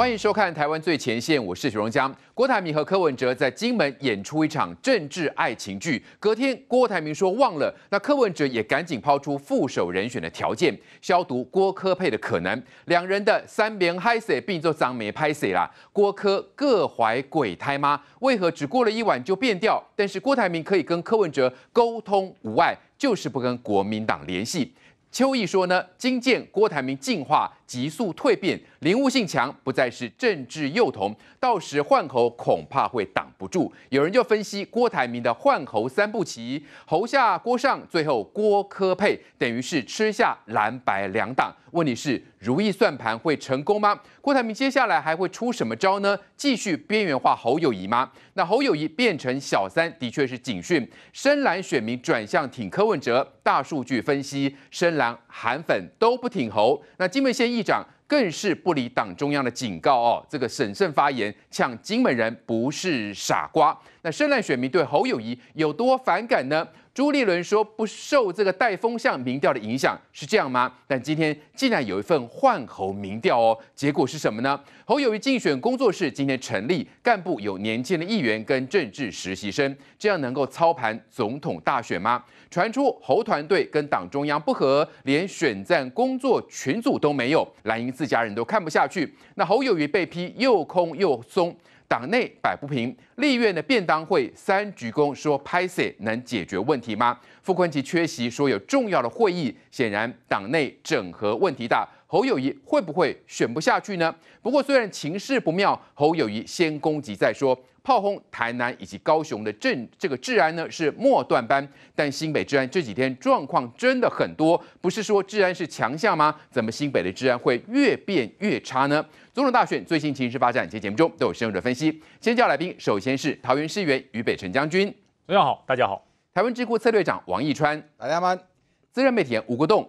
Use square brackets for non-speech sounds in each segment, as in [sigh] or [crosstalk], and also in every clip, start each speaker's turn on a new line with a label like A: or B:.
A: 欢迎收看《台湾最前线》，我是许荣江。郭台铭和柯文哲在金门演出一场政治爱情剧，隔天郭台铭说忘了，那柯文哲也赶紧抛出副手人选的条件，消毒郭柯配的可能。两人的三边嗨死并做三枚拍死啦，郭柯各怀鬼胎吗？为何只过了一晚就变调？但是郭台铭可以跟柯文哲沟通无碍，就是不跟国民党联系。邱毅说呢，今见郭台铭进化急速蜕变，领悟性强，不再是政治幼童，到时换猴恐怕会挡不住。有人就分析郭台铭的换猴三步棋：猴下郭上，最后郭科配，等于是吃下蓝白两党。问题是如意算盘会成功吗？郭台铭接下来还会出什么招呢？继续边缘化侯友谊吗？那侯友谊变成小三的确是警讯。深蓝选民转向挺柯文哲，大数据分析深蓝韩粉都不挺侯。那金门县议长更是不理党中央的警告哦，这个审慎发言，呛金门人不是傻瓜。那深蓝选民对侯友谊有多反感呢？朱立伦说不受这个带风向民调的影响，是这样吗？但今天竟然有一份换候民调哦，结果是什么呢？侯友谊竞选工作室今天成立，干部有年轻的议员跟政治实习生，这样能够操盘总统大选吗？传出侯团队跟党中央不和，连选战工作群组都没有，蓝营自家人都看不下去，那侯友谊被批又空又松。党内摆不平，立院的便当会三鞠躬说拍摄能解决问题吗？傅昆奇缺席说有重要的会议，显然党内整合问题大。侯友谊会不会选不下去呢？不过虽然情势不妙，侯友谊先攻击再说，炮轰台南以及高雄的政这个治安呢是末段班，但新北治安这几天状况真的很多，不是说治安是强项吗？怎么新北的治安会越变越差呢？总统大选最新情势发展，节目中都有深入的分析。先叫来宾，首先是桃园市议员北辰将军，早上好，大家好。台湾智库策略长王义川，大家好。自认媒体吴国栋，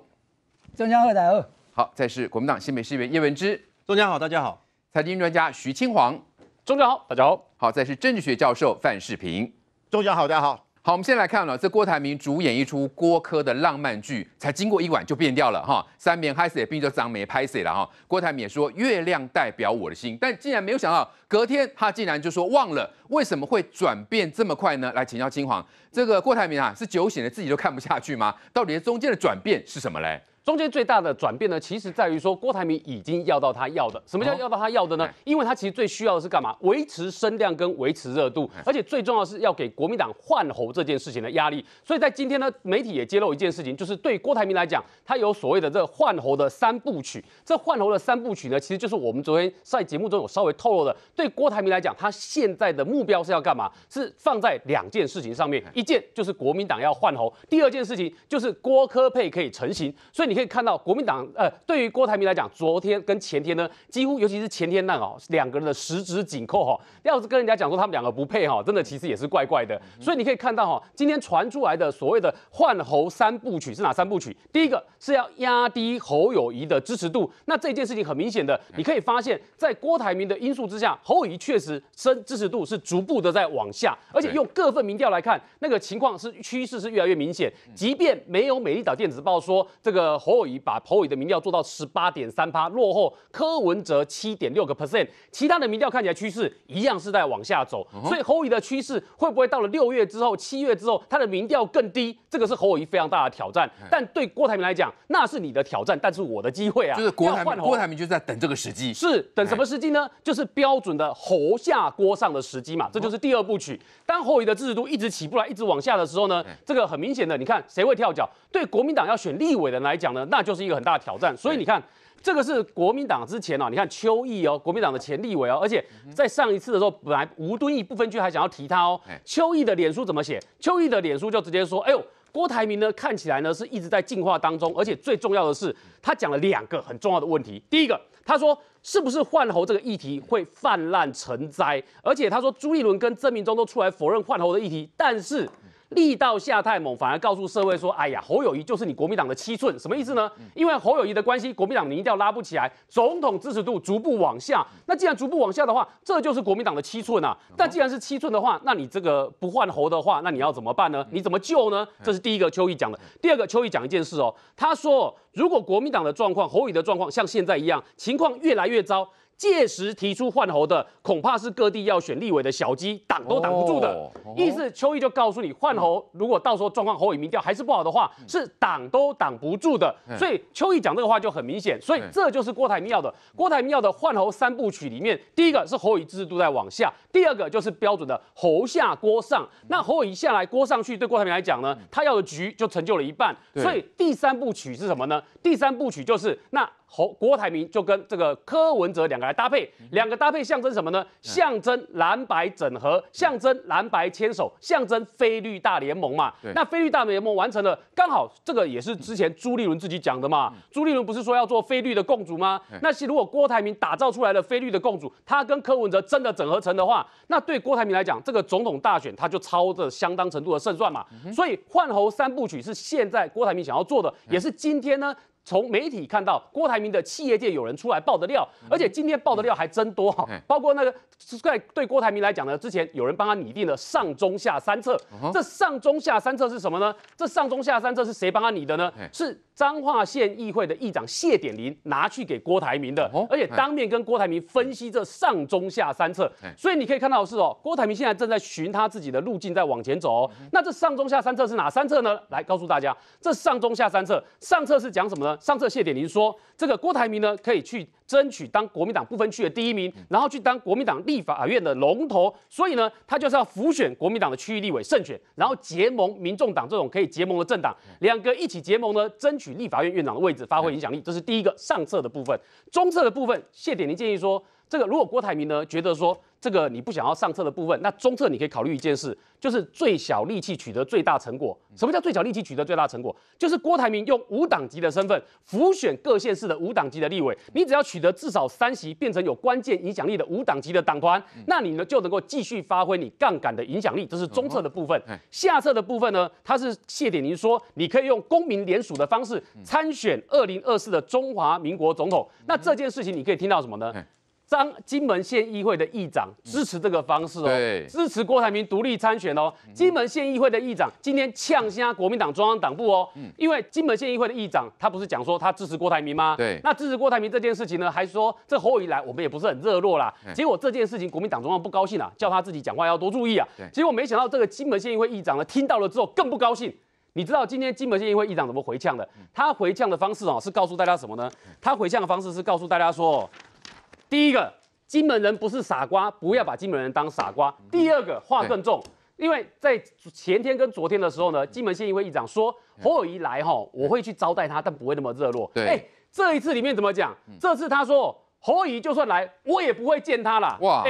B: 中央二台二。
A: 好，再是国民党新北市议员叶文之，中奖好，大家好。财经专家徐清煌，中奖好，大家好。好，再是政治学教授范世平，中奖好，大家好。好，我们先来看了这郭台铭主演一出郭柯的浪漫剧，才经过一晚就变掉了哈。三面嗨死也变做三面拍死了哈。郭台铭说月亮代表我的心，但竟然没有想到隔天他竟然就说忘了，为什么会转变这么快呢？来请教金黄，这个郭台铭啊是酒醒了自己都看不下去吗？到底中间的转变是什么嘞？中间最大的转变呢，其实在于说郭台铭已经要到他要的。什么叫要到他要的呢？
C: 因为他其实最需要的是干嘛？维持声量跟维持热度，而且最重要是要给国民党换候这件事情的压力。所以在今天呢，媒体也揭露一件事情，就是对郭台铭来讲，他有所谓的这换候的三部曲。这换候的三部曲呢，其实就是我们昨天在节目中有稍微透露的。对郭台铭来讲，他现在的目标是要干嘛？是放在两件事情上面，一件就是国民党要换候，第二件事情就是郭科配可以成型。所以。你可以看到国民党，呃，对于郭台铭来讲，昨天跟前天呢，几乎尤其是前天那哦，两个人的十指紧扣哈，要是跟人家讲说他们两个不配哈，真的其实也是怪怪的。所以你可以看到哈，今天传出来的所谓的“换候三部曲”是哪三部曲？第一个是要压低侯友谊的支持度，那这件事情很明显的，你可以发现，在郭台铭的因素之下，侯友谊确实生支持度是逐步的在往下，而且用各份民调来看，那个情况是趋势是越来越明显。即便没有美丽岛电子报说这个。侯友谊把侯友谊的民调做到十八点三趴，落后柯文哲七点六个 percent，其他的民调看起来趋势一样是在往下走，所以侯友谊的趋势会不会到了六月之后、七月之后，他的民调更低？这个是侯友谊非常大的挑战。但对郭台铭来讲，那是你的挑战，但是我的机会啊，就是郭台郭台
A: 铭就在等这个时机，是等什么时
C: 机呢？就是标准的侯下郭上的时机嘛，这就是第二部曲。当侯友谊的支持度一直起不来、一直往下的时候呢，这个很明显的，你看谁会跳脚？对国民党要选立委的来讲。那就是一个很大的挑战，所以你看，这个是国民党之前啊，你看邱毅哦，国民党的前立委哦，而且在上一次的时候，本来吴敦义不分区还想要提他哦，邱毅的脸书怎么写？邱毅的脸书就直接说，哎呦，郭台铭呢看起来呢是一直在进化当中，而且最重要的是，他讲了两个很重要的问题。第一个，他说是不是换候这个议题会泛滥成灾，而且他说朱立伦跟曾明忠都出来否认换候的议题，但是。力道下太猛，反而告诉社会说：“哎呀，侯友谊就是你国民党的七寸，什么意思呢？因为侯友谊的关系，国民党你一定要拉不起来，总统支持度逐步往下。那既然逐步往下的话，这就是国民党的七寸啊！但既然是七寸的话，那你这个不换侯的话，那你要怎么办呢？你怎么救呢？这是第一个邱毅讲的。第二个邱毅讲一件事哦，他说如果国民党的状况、侯友义的状况像现在一样，情况越来越糟。”届时提出换候的，恐怕是各地要选立委的小鸡，挡都挡不住的。意思，秋意就告诉你，换候如果到时候状况侯友民掉还是不好的话，是挡都挡不住的。所以秋意讲这个话就很明显。所以这就是郭台铭要的郭台铭要的换候三部曲里面，第一个是侯友谊制度在往下，第二个就是标准的侯下郭上。那侯友下来，郭上去，对郭台铭来讲呢，他要的局就成就了一半。所以第三部曲是什么呢？第三部曲就是那。侯郭台铭就跟这个柯文哲两个来搭配，两个搭配象征什么呢？象征蓝白整合，象征蓝白牵手，象征菲律大联盟嘛。那菲律大联盟完成了，刚好这个也是之前朱立伦自己讲的嘛。朱立伦不是说要做菲律的共主吗？那是如果郭台铭打造出来的菲律的共主，他跟柯文哲真的整合成的话，那对郭台铭来讲，这个总统大选他就超着相当程度的胜算嘛。所以换侯三部曲是现在郭台铭想要做的，也是今天呢。从媒体看到，郭台铭的企业界有人出来爆的料，而且今天爆的料还真多哈，[laughs] 包括那个在对郭台铭来讲呢，之前有人帮他拟定了上中下三策，这上中下三策是什么呢？这上中下三策是谁帮他拟的呢？是。彰化县议会的议长谢点林拿去给郭台铭的，而且当面跟郭台铭分析这上中下三策。所以你可以看到是哦，郭台铭现在正在寻他自己的路径在往前走。那这上中下三策是哪三策呢？来告诉大家，这上中下三策，上策是讲什么呢？上策谢点林说，这个郭台铭呢可以去争取当国民党不分区的第一名，然后去当国民党立法院的龙头。所以呢，他就是要辅选国民党的区域立委胜选，然后结盟民众党这种可以结盟的政党，两个一起结盟呢，争取。立法院院长的位置发挥影响力，这是第一个上策的部分。中策的部分，谢点林建议说。这个如果郭台铭呢觉得说这个你不想要上策的部分，那中策你可以考虑一件事，就是最小力气取得最大成果。什么叫最小力气取得最大成果？就是郭台铭用无党籍的身份，浮选各县市的无党籍的立委，你只要取得至少三席，变成有关键影响力的无党籍的党团，那你呢就能够继续发挥你杠杆的影响力。这是中策的部分。下策的部分呢，他是谢点您说，你可以用公民联署的方式参选二零二四的中华民国总统。那这件事情你可以听到什么呢？张金门县议会的议长支持这个方式哦，支持郭台铭独立参选哦。金门县议会的议长今天呛虾国民党中央党部哦，因为金门县议会的议长他不是讲说他支持郭台铭吗？对，那支持郭台铭这件事情呢，还说这后以来我们也不是很热络啦。结果这件事情国民党中央不高兴了，叫他自己讲话要多注意啊。结果没想到这个金门县议会议长呢，听到了之后更不高兴。你知道今天金门县议会议长怎么回呛的？他回呛的方式哦，是告诉大家什么呢？他回呛的方式是告诉大家说。第一个，金门人不是傻瓜，不要把金门人当傻瓜。第二个话更重，因为在前天跟昨天的时候呢，金门县议会议长说侯友谊来哈，我会去招待他，但不会那么热络。对，哎，这一次里面怎么讲？这次他说侯友谊就算来，我也不会见他了。哇。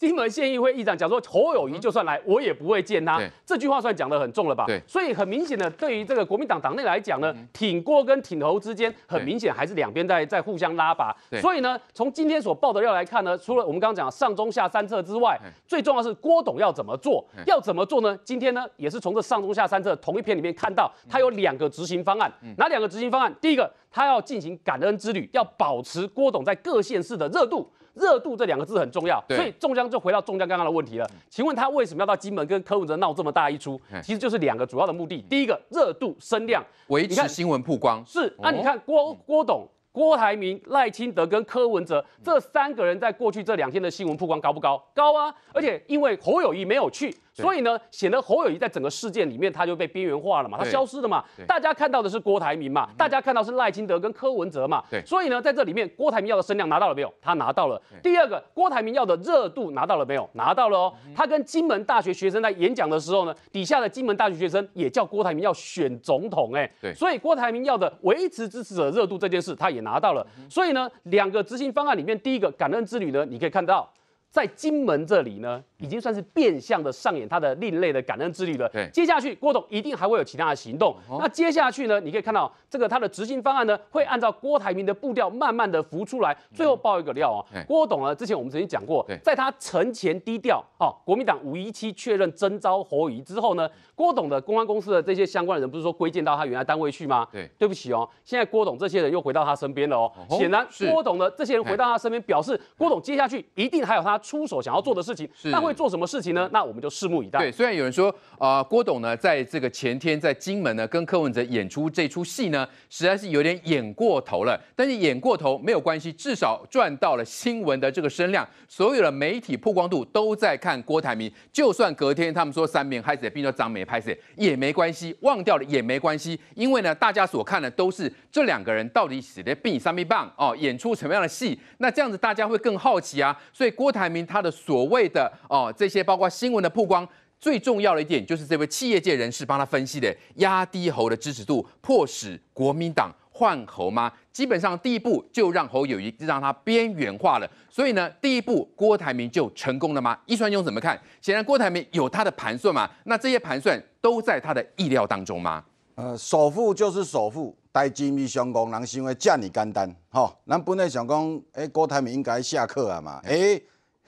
C: 金门县议会议长讲说：“侯友谊就算来，我也不会见他。”这句话算讲的很重了吧？所以很明显的，对于这个国民党党内来讲呢，挺郭跟挺侯之间，很明显还是两边在在互相拉拔。所以呢，从今天所报的料来看呢，除了我们刚刚讲上中下三策之外，最重要是郭董要怎么做？要怎么做呢？今天呢，也是从这上中下三策同一篇里面看到，他有两个执行方案。哪两个执行方案？第一个，他要进行感恩之旅，要保持郭董在各县市的热度。热度这两个字很重要，所以中江就回到中江刚刚的问题了。请问他为什么要到金门跟柯文哲闹这么大一出？其实就是两个主要的目的：第一个，热度升量，维持新闻曝光。是，那你看郭郭董、郭台铭、赖清德跟柯文哲这三个人，在过去这两天的新闻曝光高不高？高啊！而且因为侯友谊没有去。所以呢，显得侯友谊在整个事件里面他就被边缘化了嘛，他消失了嘛。大家看到的是郭台铭嘛，大家看到是赖清德跟柯文哲嘛。所以呢，在这里面，郭台铭要的声量拿到了没有？他拿到了。第二个，郭台铭要的热度拿到了没有？拿到了哦。他跟金门大学学生在演讲的时候呢，底下的金门大学学生也叫郭台铭要选总统哎。所以郭台铭要的维持支持者热度这件事，他也拿到了。所以呢，两个执行方案里面，第一个感恩之旅呢，你可以看到。在金门这里呢，已经算是变相的上演他的另类的感恩之旅了。对，接下去郭董一定还会有其他的行动。那接下去呢，你可以看到这个他的执行方案呢，会按照郭台铭的步调慢慢的浮出来。最后爆一个料啊，郭董呢，之前我们曾经讲过，在他承前低调，哦，国民党五一七确认征召侯仪之后呢，郭董的公安公司的这些相关的人不是说归建到他原来单位去吗？对，对不起哦，现在郭董这些人又回到他身边了哦。显然，郭董的这些人回到他身边，表示郭董接下去一定
A: 还有他。出手想要做的事情，那会做什么事情呢？那我们就拭目以待。对，虽然有人说啊，郭董呢，在这个前天在金门呢，跟柯文哲演出这出戏呢，实在是有点演过头了。但是演过头没有关系，至少赚到了新闻的这个声量，所有的媒体曝光度都在看郭台铭。就算隔天他们说三面拍谁，并说张梅拍谁也没关系，忘掉了也没关系。因为呢，大家所看的都是这两个人到底谁的病，三面棒哦，演出什么样的戏？那这样子大家会更好奇啊。所以郭台。他的所谓的哦，这些包括新闻的曝光，最重要的一点就是这位企业界人士帮他分析的，压低侯的支持度，迫使国民党换侯吗？基本上第一步就让侯友一让他边缘化了，所以呢，第一步郭台铭就成功了吗？易川兄怎么看？显然郭台铭有他的盘算嘛，那这些盘算都在他的意料当中吗？
D: 呃，首富就是首富，戴金密相公，人因为这你简单，吼，咱本来想讲，哎，郭台铭应该下课了嘛，哎。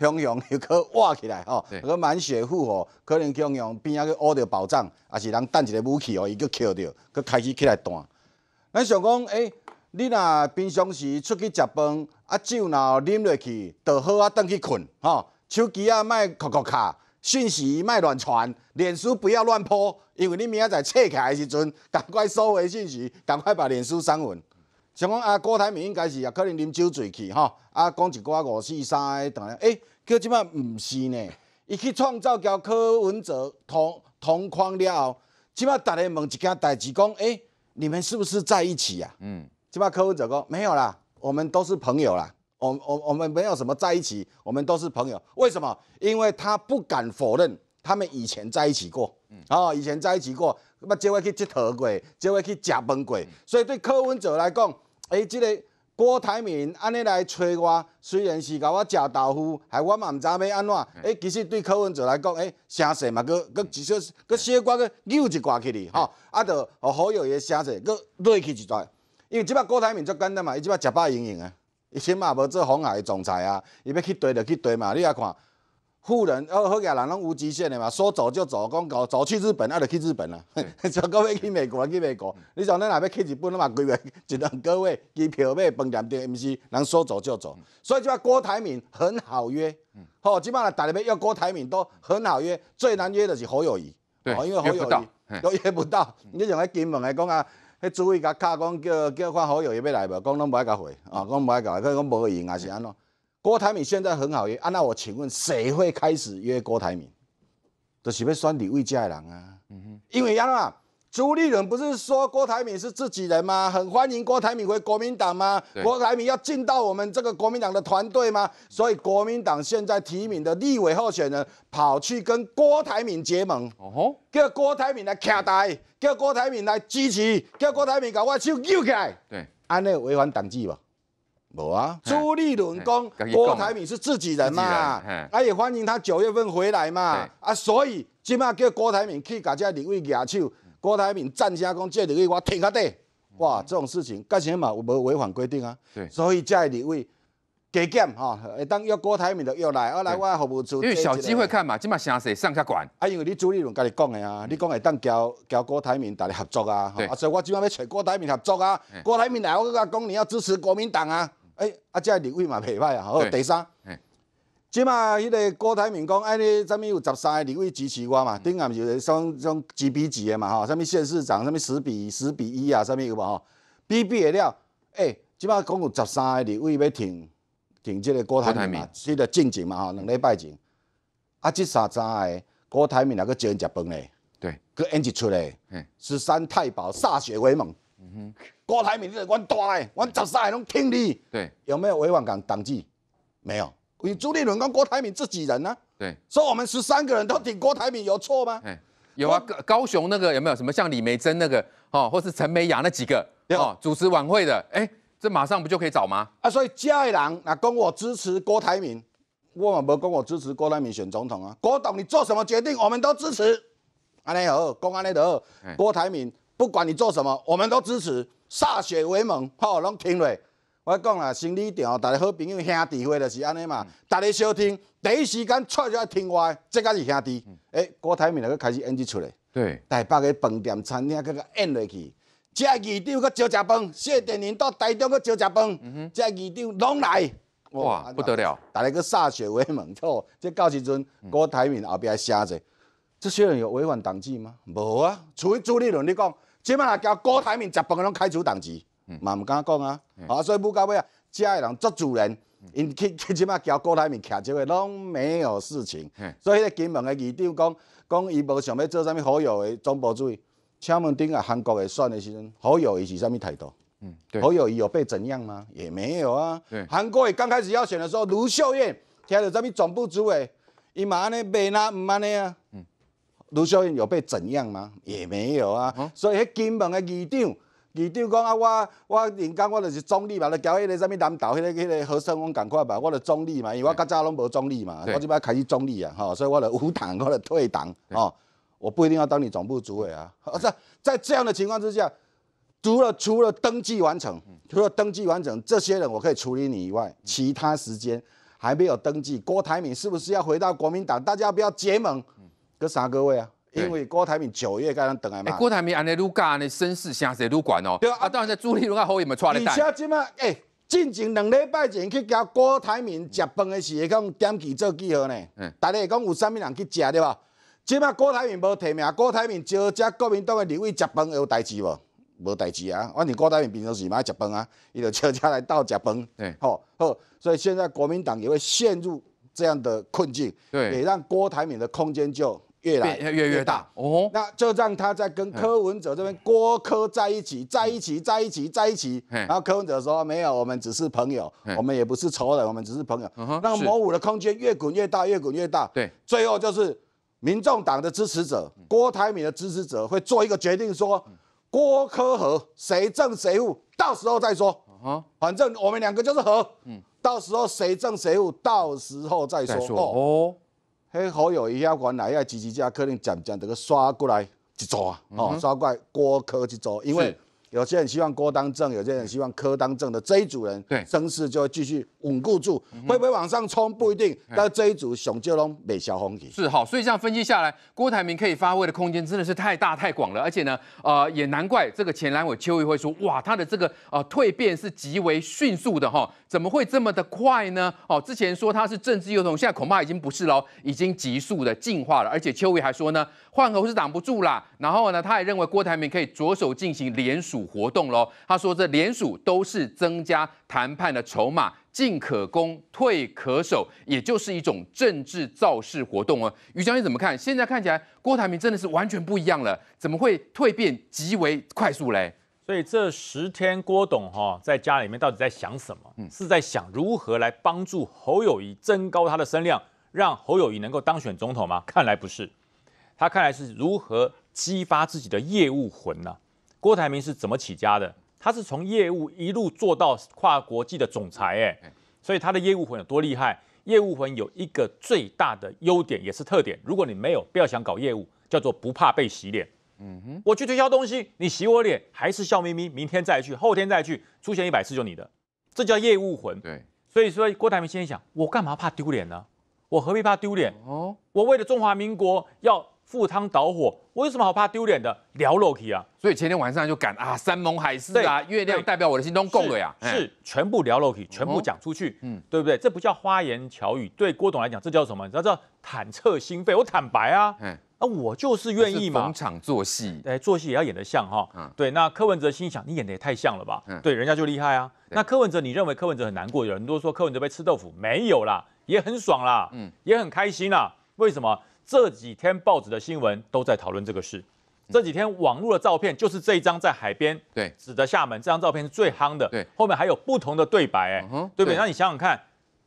D: 汹涌又搁挖起来吼，可满血复活，可能汹涌边啊去握着宝藏，也是人等一个武器哦，伊搁敲着，搁开始起来弹。咱想讲，诶，你若平常时出去食饭，啊酒若啉落去，倒好啊，倒去困吼，手机啊卖扣扣卡，信息卖乱传，脸书不要乱泼，因为你明仔载册起来时阵，赶快收回信息，赶快把脸书删完。想讲啊，郭台铭应该是也可能啉酒醉去吼，啊讲一寡五四三，等下诶。叫即摆毋是呢，伊去创造交柯文哲同同框了后，即摆逐个问一件代志，讲诶，你们是不是在一起呀？嗯，即摆柯文哲讲没有啦，我们都是朋友啦，我我我们没有什么在一起，我们都是朋友。为什么？因为他不敢否认他们以前在一起过，嗯，哦，以前在一起过，那就位去接佗过，就位去食饭过，所以对柯文哲来讲，哎，這个。郭台铭安尼来催我，虽然是甲我食豆腐，还我嘛毋知要安怎。诶，其实对柯文哲来讲，诶，声势嘛，佫佫一小，佫小寡，佫扭一寡起哩，吼，啊，着互好友爷声势，佫落去一寡。因为即摆郭台铭足简单嘛，伊即摆食饱饮饮啊，伊起码无做行业总裁啊，伊要去对就去对嘛，你啊看。富人，好，好个人拢无极限的嘛，说走就走，讲走走去日本，啊，就去日本啦，走到位去美国，去美国。你想咱内面去日本，你嘛几位，一两各位，机票、买饭店、定毋是人说走就走。所以即摆郭台铭很好约，好，即摆啦，台内面郭台铭都很好约，最难约的是侯友谊，哦，因为侯友谊约不到。你想咧，金门来讲啊，迄组位甲卡讲叫叫翻侯友谊要来无？讲拢无爱甲回，哦，讲无爱甲回，讲无用还是安怎？郭台铭现在很好约，啊，那我请问谁会开始约郭台铭？就是被李的家的人啊！因为因为啊，朱立伦不是说郭台铭是自己人吗？很欢迎郭台铭回国民党吗？郭台铭要进到我们这个国民党的团队吗？所以国民党现在提名的立委候选人跑去跟郭台铭结盟，哦叫郭台铭来卡台，叫郭台铭来支持，叫郭台铭把我手揪起来，对，安内违反党纪吧。无啊，朱立伦讲郭台铭是自己人嘛，啊也欢迎他九月份回来嘛，啊，所以即嘛叫郭台铭去即这李伟握手，郭台铭站起来讲这李伟我听较底，哇，这种事情干什嘛无违反规定啊，所以这李伟加减哈，会当要郭台铭就要来，我来我服务处。因为小机会
A: 看嘛，即嘛下是上下管，
D: 啊，因为你朱立伦甲你讲的啊，你讲会当交交郭台铭大日合作啊，啊，所以我即晚要找郭台铭合作啊，郭台铭来我甲阿讲，你要支持国民党啊。诶，啊，这立位嘛，袂歹啊，吼。第三，即马迄个郭台铭讲，安尼，啥物有十三个立位支持我嘛？顶暗毋是双种几比几的嘛？吼，啥物县市长，啥物十比十比一啊，啥物有无？吼比比的了，诶，即马讲有十三个立位要挺挺即个郭台铭，取得进展嘛？吼，两礼拜前，啊，即三三个郭台铭若个招人食饭诶，对，佮演一出嘞，十三太保歃血为盟。嗯哼，郭台铭，你是我大，我十三拢听你。对，有没有委婉党党纪？没有。你朱立伦跟郭台铭自己人啊？对。说我们十三个人都顶郭台铭，有错吗？有啊。
A: 高雄那个有没有什么像李梅珍那个哦，或是陈美雅那几个哦，主持晚会的？哎，这马上不就可以找吗？
D: 啊，所以嘉义人啊，跟我支持郭台铭，我们不跟我支持郭台铭选总统啊？郭董，你做什么决定，我们都支持。安内好，公安内德，郭台铭。不管你做什么，我们都支持。歃血为盟，吼，拢听落。我讲啦，生理上，大家好朋友兄弟伙就是安尼嘛。大家收听，第一时间出来听话，这个是兄弟。哎，郭台铭又开始演即出来。对，台北的饭店、餐厅，佮佮演落去。这二张佮招食饭，谢电影到台中佮招食饭，这二张拢来。哇，不得了！大家佮歃血为盟，吼，即到时阵，郭台铭后壁还写者。这些人有违反党纪吗？无啊，除非朱立伦，你讲即马交郭台铭接饭，个拢开除党籍，嘛唔敢讲啊。哦，所以到后尾啊，家个人做主人，因去即摆交郭台铭徛即位，拢没有事情。所以金门的议长讲，讲伊无想要做啥物好友的总部主义。请问顶下韩国的选的是啥好友伊是啥物态度？嗯，好友伊有被怎样吗？也没有啊。对，韩国个刚开始要选的时候，卢秀燕听到啥物总部主委，伊嘛安尼袂呐，毋安尼啊。卢秀燕有被怎样吗？也没有啊，所以迄金门的二长，二长讲啊，我我人家我就是中立嘛，就交迄个什么南道，迄个迄个何生，我赶快吧，我就中立嘛，因为我较早拢无中立嘛，我就要开始中立啊，所以我就无党，我就退党，吼，我不一定要当你总部主委啊，在在这样的情况之下，除了除了登记完成，除了登记完成，这些人我可以处理你以外，其他时间还没有登记，郭台铭是不是要回到国民党？大家不要结盟？个三个位啊？因为郭台铭九月该当等来嘛。哎，郭台
A: 铭安尼撸干，安尼身世向谁撸管哦？对啊，当然在朱立伦后面嘛。你猜
D: 即马？诶，进前两礼拜前去交郭台铭食饭的时，伊讲点几做记号呢？嗯，大家讲有啥物人去食对吧？即马郭台铭无提名，郭台铭召集国民党个李伟食饭有代志无？无代志啊。反正郭台铭平常时爱食饭啊，伊就请请来斗食饭。对，好，吼。所以现在国民党也会陷入这样的困境，对，也让郭台铭的空间就。越来越越大哦，那就让他在跟柯文哲这边郭柯在一起，在一起，在一起，在一起。然后柯文哲说：“没有，我们只是朋友，我们也不是仇人，我们只是朋友。”那个模武的空间越滚越大，越滚越大。对，最后就是民众党的支持者、郭台铭的支持者会做一个决定，说郭柯和谁正谁负，到时候再说。啊，反正我们两个就是和。嗯，到时候谁正谁负，到时候再说。哦。嘿，好友一下过来，一下几几家客人，讲讲这个刷过来一桌啊，刷过来过客一桌，因为。有些人希望郭当政，有些人希望柯当政的这一组人，对声势就会继续稳固住，会不会往上冲不一定。但这一组熊继龙、小红旗
A: 是好，所以这样分析下来，郭台铭可以发挥的空间真的是太大太广了。而且呢，啊也难怪这个前蓝委邱毅会说，哇，他的这个啊蜕变是极为迅速的哈，怎么会这么的快呢？哦，之前说他是政治幼童，现在恐怕已经不是了，已经急速的进化了。而且邱毅还说呢，换核是挡不住啦。然后呢，他也认为郭台铭可以着手进行联署。活动喽，他说这联署都是增加谈判的筹码，进可攻，退可守，也就是一种政治造势活动哦。于将军怎么看？现在看起来，郭台铭真的是完全不一样了，
E: 怎么会蜕变极为快速嘞？所以这十天，郭董哈在家里面到底在想什么？嗯，是在想如何来帮助侯友谊增高他的声量，让侯友谊能够当选总统吗？看来不是，他看来是如何激发自己的业务魂呢？郭台铭是怎么起家的？他是从业务一路做到跨国际的总裁，哎，所以他的业务魂有多厉害？业务魂有一个最大的优点，也是特点。如果你没有，不要想搞业务，叫做不怕被洗脸。嗯哼，我去推销东西，你洗我脸还是笑眯眯，明天再去，后天再去，出现一百次就你的，这叫业务魂。对，所以说郭台铭心里想，我干嘛怕丢脸呢？我何必怕丢脸哦？我为了中华民国要。赴汤蹈火，我有什么好怕丢脸的？聊 l u k 啊，所以前天晚上就赶啊，山盟海誓啊，月亮代表我的心都供了呀，是全部聊 l u k 全部讲出去，嗯，对不对？这不叫花言巧语，对郭董来讲，这叫什么？这叫坦彻心扉，我坦白啊，嗯，啊，我就是愿意逢场作戏，哎，做戏也要演得像哈，嗯，对。那柯文哲心想，你演的也太像了吧？对，人家就厉害啊。那柯文哲，你认为柯文哲很难过？有人都说柯文哲被吃豆腐，没有啦，也很爽啦，嗯，也很开心啦。为什么？这几天报纸的新闻都在讨论这个事，这几天网络的照片就是这一张在海边对指的厦门这张照片是最夯的，对，后面还有不同的对白，哎，对不对？那你想想看，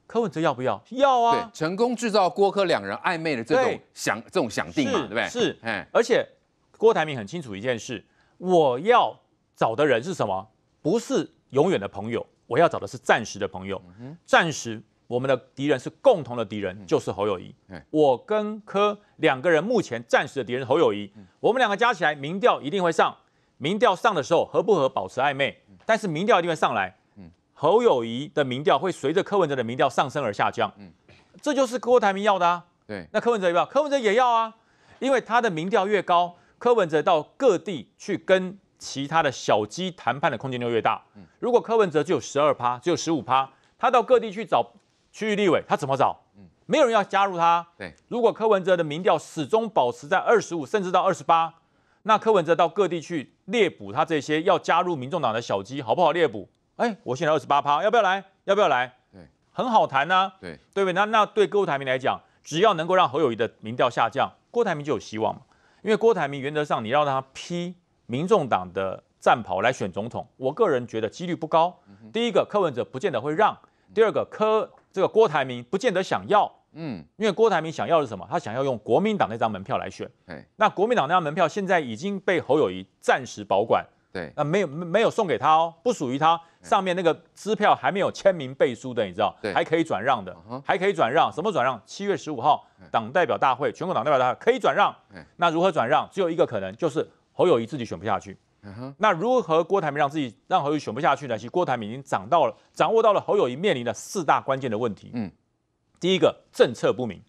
E: 柯文哲要不要？要啊，对，成功制造郭柯两人暧昧的这种想这种想定嘛，对不对？是，哎，而且郭台铭很清楚一件事，我要找的人是什么？不是永远的朋友，我要找的是暂时的朋友，暂时。我们的敌人是共同的敌人，就是侯友谊。我跟柯两个人目前暂时的敌人侯友谊。我们两个加起来，民调一定会上。民调上的时候，合不合保持暧昧？但是民调一定会上来。侯友谊的民调会随着柯文哲的民调上升而下降。嗯，这就是郭台铭要的啊。对，那柯文哲要不要？柯文哲也要啊，因为他的民调越高，柯文哲到各地去跟其他的小鸡谈判的空间就越大。嗯，如果柯文哲只有十二趴，只有十五趴，他到各地去找。区域立委他怎么找？嗯，没有人要加入他。对，如果柯文哲的民调始终保持在二十五，甚至到二十八，那柯文哲到各地去猎捕他这些要加入民众党的小鸡，好不好猎捕？哎，我现在二十八趴，要不要来？要不要来？对，很好谈呐。对，对不对？那那对郭台铭来讲，只要能够让侯友谊的民调下降，郭台铭就有希望嘛。因为郭台铭原则上，你让他披民众党的战袍来选总统，我个人觉得几率不高。第一个，柯文哲不见得会让；第二个，柯。这个郭台铭不见得想要，嗯，因为郭台铭想要的是什么？他想要用国民党那张门票来选，那国民党那张门票现在已经被侯友谊暂时保管，对，那没有没有送给他哦，不属于他，上面那个支票还没有签名背书的，你知道，还可以转让的，还可以转让，什么转让？七月十五号党代表大会，全国党代表大会可以转让，那如何转让？只有一个可能，就是侯友谊自己选不下去。那如何郭台铭让自己让侯友宜选不下去呢？其实郭台铭已经掌到了掌握到了侯友宜面临的四大关键的问题。嗯，第一个政策不明，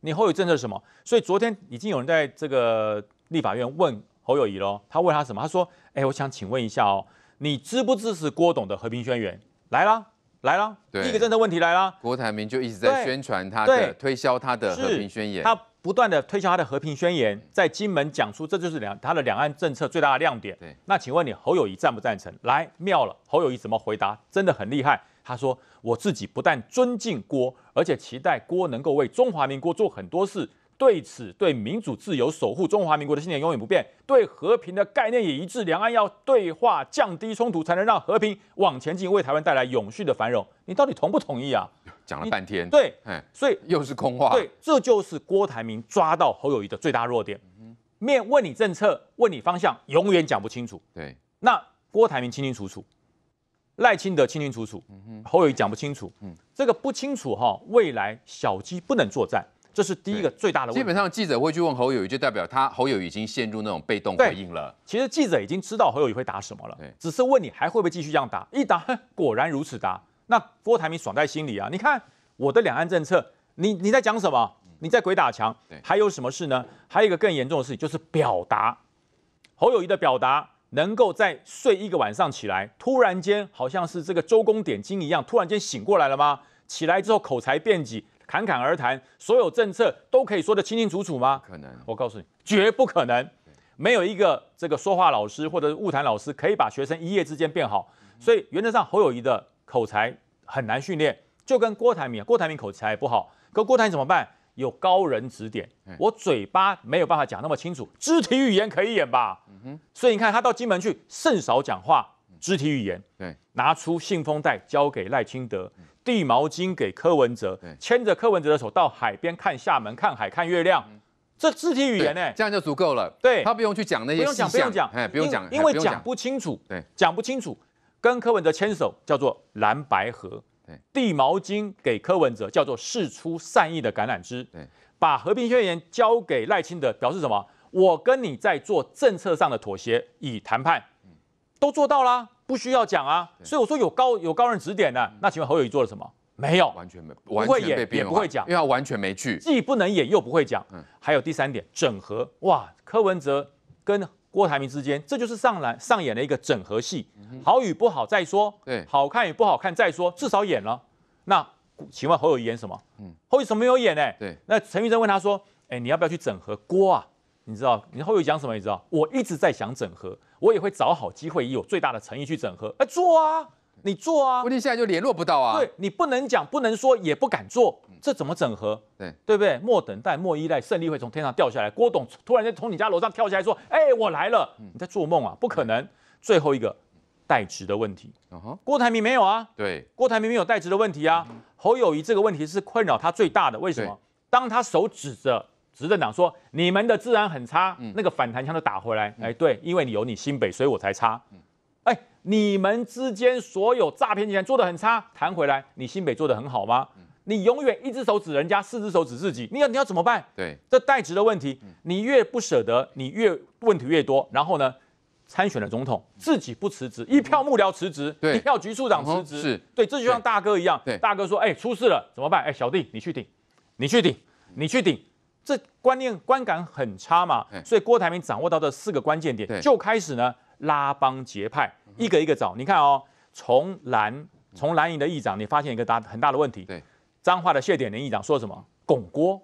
E: 你侯友宜政策什么？所以昨天已经有人在这个立法院问侯友宜喽，他问他什么？他说：哎，我想请问一下哦，你支不支持郭董的和平宣言？来啦。来了，第一个政策问题来了。郭台铭就一直在宣传他的推销他的和平宣言。不断的推销他的和平宣言，在金门讲出这就是两他的两岸政策最大的亮点。对，那请问你侯友谊赞不赞成？来，妙了，侯友谊怎么回答？真的很厉害。他说，我自己不但尊敬郭，而且期待郭能够为中华民国做很多事。对此，对民主自由、守护中华民国的信念永远不变，对和平的概念也一致。两岸要对话，降低冲突，才能让和平往前进，为台湾带来永续的繁荣。你到底同不同意啊？讲了半天，对，所以又是空话。对，这就是郭台铭抓到侯友谊的最大弱点。面问你政策，问你方向，永远讲不清楚。对，那郭台铭清清楚楚，赖清德清清楚楚，侯友谊讲不清楚。嗯，这个不清楚哈，未来小鸡不能作战，这是第一个最大的。基本上记者会去问侯友谊，就代表他侯友谊已经陷入那种被动回应了。其实记者已经知道侯友谊会答什么了，只是问你还会不会继续这样答？一答，果然如此答。那郭台铭爽在心里啊！你看我的两岸政策，你你在讲什么？你在鬼打墙。还有什么事呢？还有一个更严重的事情，就是表达。侯友谊的表达，能够在睡一个晚上起来，突然间好像是这个周公点睛一样，突然间醒过来了吗？起来之后口才辩解，侃侃而谈，所有政策都可以说得清清楚楚吗？不可能，我告诉你，绝不可能。没有一个这个说话老师或者误谈老师，可以把学生一夜之间变好。所以原则上，侯友谊的。口才很难训练，就跟郭台铭，郭台铭口才不好，可郭台铭怎么办？有高人指点，我嘴巴没有办法讲那么清楚，肢体语言可以演吧？嗯所以你看他到金门去，甚少讲话，肢体语言，拿出信封袋交给赖清德，递毛巾给柯文哲，牵着柯文哲的手到海边看厦门看海看月亮，这肢体语言呢，这样就足够了。对，他不用去讲那些不用讲，哎，不用讲，因为讲不清楚，对，讲不清楚。跟柯文哲牵手，叫做蓝白河，递毛巾给柯文哲，叫做示出善意的橄榄枝；把和平宣言交给赖清德，表示什么？我跟你在做政策上的妥协，以谈判都做到啦，不需要讲啊。所以我说有高有高人指点的。那请问侯友谊做了什么？没有，
A: 完全没，不会演也不会
E: 讲，因为他完全没去，既不能演又不会讲。还有第三点，整合哇，柯文哲跟。郭台铭之间，这就是上来上演了一个整合戏，好与不好再说，对，好看与不好看再说，至少演了。那请问侯友谊演什么？嗯，侯友谊什么没有演？呢？对，那陈玉生问他说：“哎，你要不要去整合郭啊？你知道，你侯友宜讲什么？你知道，我一直在想整合，我也会找好机会，以我最大的诚意去整合，来做啊。”你做啊，问题现在就联络不到啊。对，你不能讲，不能说，也不敢做，这怎么整合？对，对不对？莫等待，莫依赖，胜利会从天上掉下来。郭董突然间从你家楼上跳下来说：“哎，我来了。”你在做梦啊？不可能。最后一个代职的问题，郭台铭没有啊？对，郭台铭没有代职的问题啊。侯友谊这个问题是困扰他最大的。为什么？当他手指着执政党说：“你们的治安很差”，那个反弹枪都打回来。哎，对，因为你有你新北，所以我才差。你们之间所有诈骗团做的很差，谈回来，你新北做的很好吗？你永远一只手指人家，四只手指自己，你要你要怎么办？对，这代职的问题，你越不舍得，你越问题越多。然后呢，参选的总统自己不辞职，一票幕僚辞职，一票局处长辞职，是对，这就像大哥一样，大哥说，哎，出事了怎么办？哎，小弟你去顶，你去顶，你去顶，这观念观感很差嘛，所以郭台铭掌握到这四个关键点，就开始呢。拉帮结派，一个一个找。你看哦，从蓝从蓝营的议长，你发现一个大很大的问题。对，彰化的谢点林议长说什么拱郭，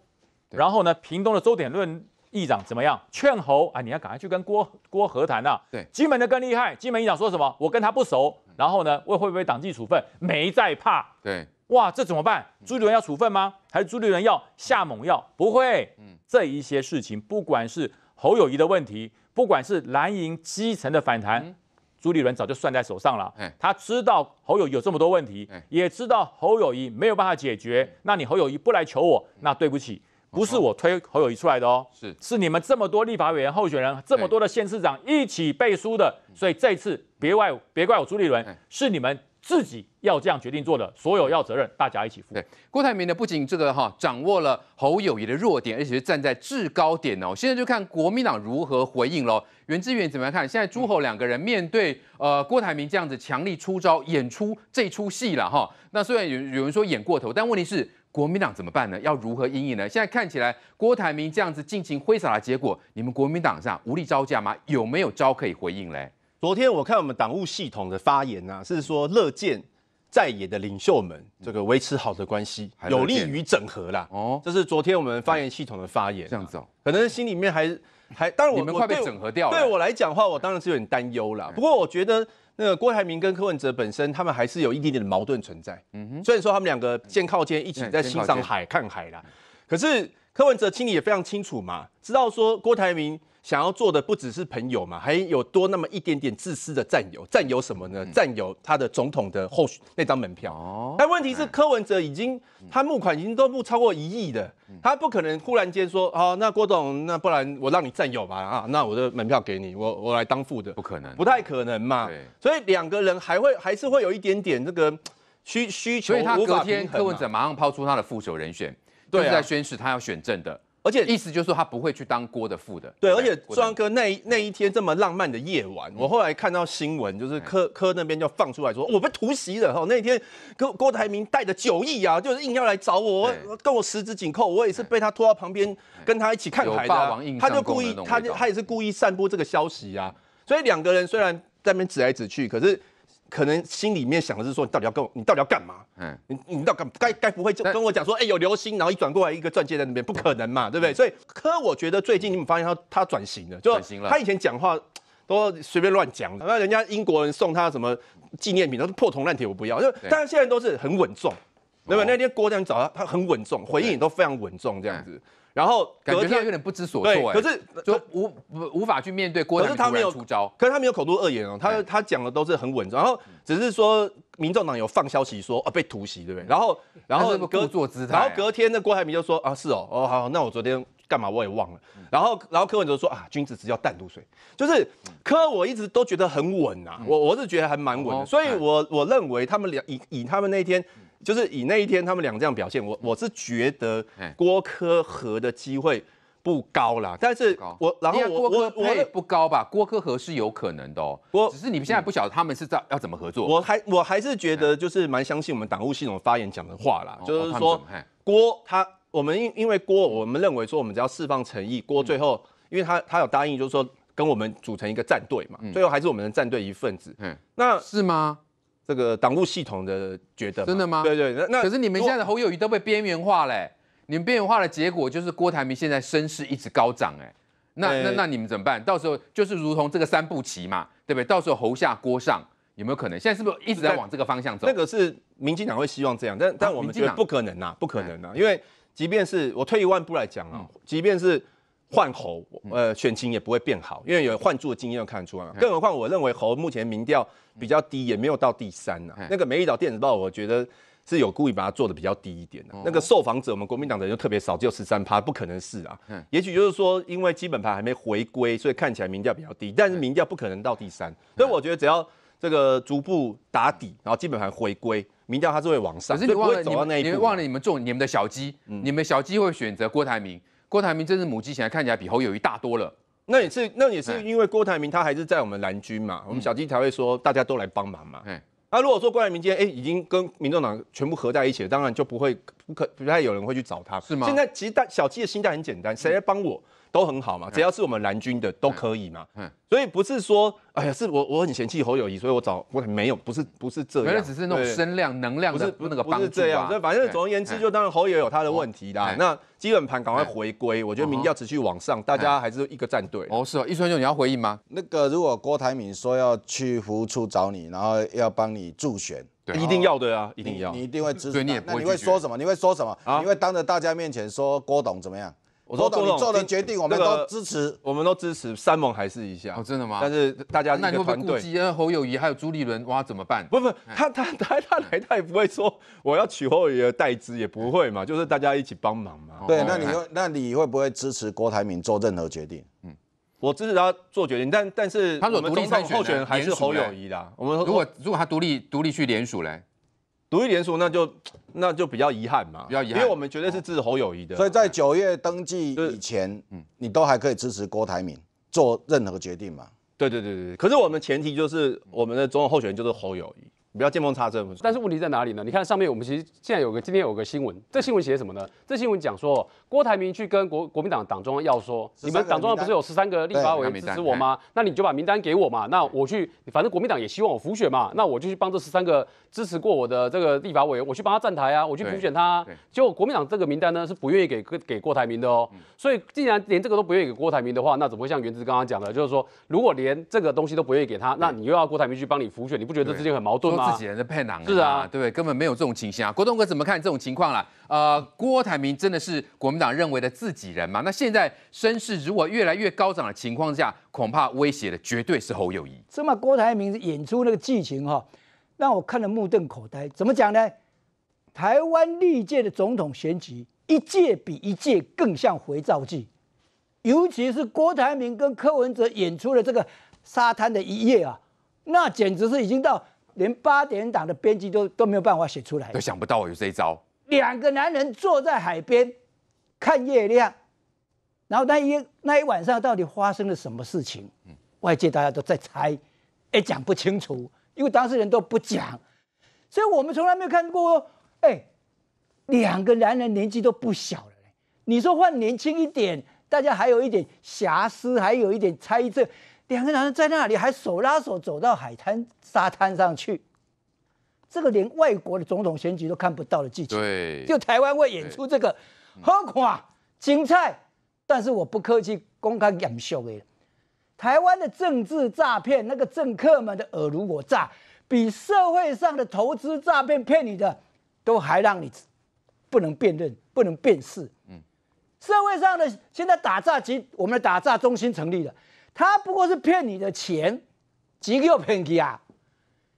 E: 然后呢，屏东的周点论议长怎么样劝侯啊？你要赶快去跟郭郭和谈呐。对，金门的更厉害，金门议长说什么？我跟他不熟，然后呢，我会不会党纪处分？没在怕。对，哇，这怎么办？朱立伦要处分吗？还是朱立伦要下猛药？不会。嗯，这一些事情，不管是侯友谊的问题。不管是蓝营基层的反弹，朱立伦早就算在手上了。他知道侯友谊有这么多问题，也知道侯友谊没有办法解决。那你侯友谊不来求我，那对不起，不是我推侯友谊出来的哦，是是你们这么多立法委员候选人，这么多的县市长一起背书的。所以这次别怪别怪我朱立伦，是你们。自己要这样决定做的所有要责任，大家一起负。对，郭台铭呢，不仅这个哈掌握
A: 了侯友谊的弱点，而且是站在制高点哦。现在就看国民党如何回应喽。袁志远怎么样看？现在诸侯两个人面对呃郭台铭这样子强力出招，演出这出戏了哈。那虽然有有人说演过头，但问题是国民党怎么办呢？要如何回应呢？现在看起来郭台铭这样子尽情挥洒的结果，你们国民党上无力招架吗？有没有招可以回应嘞？昨天我看我们党务系统的发言啊，是说乐见
F: 在野的领袖们这个维持好的关系，有利于整合啦。哦，这是昨天我们发言系统的发言。这样子哦，可能心里面还还，当然我被整合我对我来讲话，我当然是有点担忧啦。不过我觉得那个郭台铭跟柯文哲本身，他们还是有一点点的矛盾存在。嗯哼，虽然说他们两个肩靠肩一起在欣赏海看海啦，可是。柯文哲心里也非常清楚嘛，知道说郭台铭想要做的不只是朋友嘛，还有多那么一点点自私的占有，占有什么呢？占有他的总统的候选那张门票。哦。但问题是，柯文哲已经他募款已经都不超过一亿的，他不可能忽然间说，哦，那郭董，那不然我让你占有吧，啊，那我的门票给你，我我来当副的，不可能，不太可能嘛。所以两个人还会还是会有一点点
A: 这个需需求，所以他隔天柯文哲马上抛出他的副手人选。就是在宣誓，他要选正的，而且意思就是说他不会去当郭的副的。对，而且庄哥那
F: 那一天这么浪漫的夜晚，我后来看到新闻，就是科科那边就放出来说，我被突袭了。哦，那天郭郭台铭带着酒意啊，就是硬要来找我，跟我十指紧扣，我也是被他拖到旁边，跟他一起看台的。他就故意，他就他也是故意散播这个消息啊。所以两个人虽然在那边指来指去，可是。可能心里面想的是说，你到底要跟我，你到底要干嘛？嗯，你你到底该该不会就跟我讲说，哎，有流星，然后一转过来一个钻戒在那边，不可能嘛，对不对？所以，可我觉得最近你们发现他他转型了，就型了。他以前讲话都随便乱讲，然后人家英国人送他什么纪念品都是破铜烂铁，我不要。就但是现在都是很稳重，对吧？那天郭这找他，他很稳重，回应都非常稳重，这样子。然后隔天有点不知所措哎，可是
A: 就无无法去面对。可是他没有出
F: 招，可是他没有口出恶言哦，他他讲的都是很稳重。然后只是说民众党有放消息说啊被突袭对不对？然后然后隔姿态，然后隔天的郭台明就说啊是哦哦好，那我昨天干嘛我也忘了。然后然后柯文哲说啊君子之交淡如水，就是柯我一直都觉得很稳啊，我我是觉得还蛮稳的，所以我我认为他们两以以他们那天。就是以那一天他们两这样表现，我我是觉得郭
A: 柯和的机会不高啦。但是，我然后我我也不高吧，郭柯和是有可能的。哦。我只是你们现在不晓得他们是在要怎么合作。我还我还是觉
F: 得就是蛮相信我们党务系统发言讲的话啦，就是说郭他我们因因为郭我们认为说我们只要释放诚意，郭最后因为他他有答应就是说跟我们组成一个战队嘛，最后还是我们的战队一份子。嗯，
A: 那是吗？
F: 这个党务系
A: 统的觉得真的吗？对对，那可是你们现在的侯友谊都被边缘化嘞，你们边缘化的结果就是郭台铭现在声势一直高涨哎，那那那你们怎么办？到时候就是如同这个三步棋嘛，对不对？到时候侯下郭上有没有可能？现在是不是一直在往这个方向走？那个是民进党会希望这样，但但我们觉得不可能啊，不可能啊，因为即便是
F: 我退一万步来讲啊，即便是。换猴，呃，选情也不会变好，因为有换注的经验都看得出来嘛。更何况，我认为猴目前民调比较低，也没有到第三呢。那个《美丽岛电子报》，我觉得是有故意把它做的比较低一点的。那个受访者，我们国民党的人就特别少，只有十三趴，不可能是啊。也许就是说，因为基本盘还没回归，所以看起来民调比较低。但是民调不可能到第三，所以我觉得只要这个逐步打底，然后基本盘
A: 回归，民调它是会往上。可是你忘了，你们忘了你们做你们的小鸡，你们小鸡会选择郭台铭。郭台铭真是母鸡起来看起来比侯友谊大多了。那也是，
F: 那也是因为郭台铭他还是在我们蓝军嘛，我们小鸡才会说大家都来帮忙嘛。哎，那如果说郭台铭今天哎已经跟民众党全部合在一起了，当然就不会不可不太有人会去找他，是吗？现在其实小鸡的心态很简单，谁来帮我？都很好嘛，只要是我们蓝军的都可以嘛。嗯，所以不是说，哎呀，是我我很嫌弃侯友谊，所以我找我没有，不是不是这样。没有，只是那种声
A: 量、能量，不是不是这样。对，反正总而
F: 言之，就当然侯也有他的问题啦。那基本盘赶快回归，我觉得民调持续往上，大家还是一个战队。哦，是哦，易
D: 川秀，你要回应吗？那个如果郭台铭说要去服务处找你，然后要帮你助选，对，一定要
F: 的啊，一定要，你一定会支持，那你会说什么？你
D: 会说什么？你会当着大家面前说郭董怎么样？我说做你做的决定我们都支持，
F: 我们都支持山盟还是一下？哦，真的吗？但是大家那个团队，那侯友谊还有朱立伦，哇，怎么办？不不，他他他他来，他也不会说我要取侯友谊的代资，也不会嘛，就是大家一起帮忙嘛。对，那你会
D: 那你会不会支持郭台铭做任何决定？嗯，
A: 我支持他做决定，但但是
F: 他所独立参选还是侯友谊的。
D: 我
A: 们如果如果他独立独立去联署
F: 嘞？独一连署，那就 [tsk] 那就比较遗憾嘛，比较遗憾，因为我们绝对是支持侯友谊的，所以
D: 在九月登记以前，嗯，你都还可以支持郭台铭做任何决定嘛？
F: 对对对对，可是我们前提就是我们的总统候选人就是侯友谊。不要见缝插针，但是问题在哪里呢？你看上面，我们其实现在有个今天有个新闻，这新闻写什么呢？这新闻讲说，
C: 郭台铭去跟国国民党党中央要说，你们党中央不是有十三个立法委员支持我吗？那你就把名单给我嘛，那我去，反正国民党也希望我浮选嘛，那我就去帮这十三个支持过我的这个立法委员，我去帮他站台啊，我去浮选他。结果国民党这个名单呢，是不愿意给给郭台铭的哦。所以，既然连这个都不愿意给郭台铭的话，那怎么会像原子刚刚讲的，就是说，
A: 如果连这个东西都不愿意给他，那你又要郭台铭去帮你浮选，你不觉得之间很矛盾吗？自己人的囊、啊，是啊，对不对？根本没有这种情形啊！国栋哥怎么看这种情况了？呃，郭台铭真的是国民党认为的自己人吗？那现在声势如果越来越高涨的情况下，恐怕威胁的绝对是侯友谊。
B: 这么郭台铭演出那个剧情哈，让我看得目瞪口呆。怎么讲呢？台湾历届的总统选举，一届比一届更像回照剧。尤其是郭台铭跟柯文哲演出的这个沙滩的一夜啊，那简直是已经到。连八点档的编辑都都没有办法写出来，
A: 都想不到有这一招。
B: 两个男人坐在海边看月亮，然后那一那一晚上到底发生了什么事情？外界大家都在猜，也讲不清楚，因为当事人都不讲，所以我们从来没有看过。哎，两个男人年纪都不小了，你说换年轻一点，大家还有一点瑕疵，还有一点猜测。两个男人在那里还手拉手走到海滩沙滩上去，这个连外国的总统选举都看不到的剧情，就台湾会演出这个，何况精彩？但是我不客气公开讲，笑的，台湾的政治诈骗，那个政客们的耳如我诈，比社会上的投资诈骗骗你的都还让你不能辨认、不能辨识。嗯，社会上的现在打诈机，我们的打诈中心成立了。他不过是骗你的钱，几个骗去啊？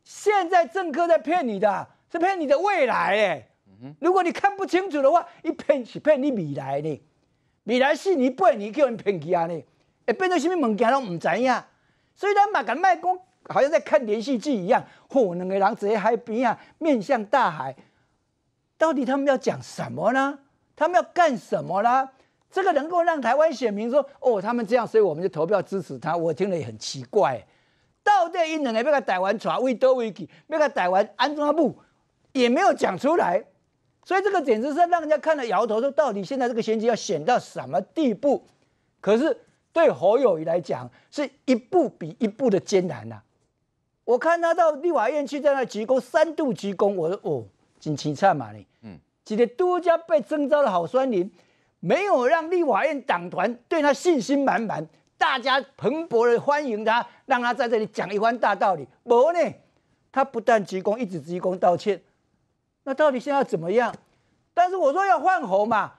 B: 现在政客在骗你的，是骗你的未来哎。如果你看不清楚的话，一骗是骗你未来呢，未来四年八年叫人骗去啊呢？会变成什么物件都唔知呀？所以，他马敢卖公，好像在看连续剧一样。火能个人直在海边啊，面向大海，到底他们要讲什么呢？他们要干什么啦？这个能够让台湾选民说哦，他们这样，所以我们就投票支持他。我听了也很奇怪，到底因两个被他逮完查，未得未给，被他逮完安装部也没有讲出来，所以这个简直是让人家看了摇头，说到底现在这个选举要选到什么地步？可是对侯友谊来讲，是一步比一步的艰难呐。我看他到立法院去，在那鞠躬三度鞠躬，我说哦，真凄惨嘛你。嗯，今天多家被征召的好酸林，没有让立法院党团对他信心满满，大家蓬勃的欢迎他，让他在这里讲一番大道理。不呢，他不但鞠躬，一直鞠躬道歉。那到底现在怎么样？但是我说要换候嘛，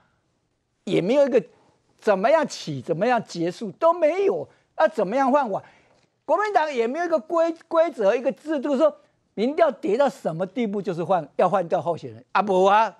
B: 也没有一个怎么样起，怎么样结束都没有。那怎么样换我？国民党也没有一个规规则、一个制度说，民调跌到什么地步就是换，要换掉候选人。阿伯啊。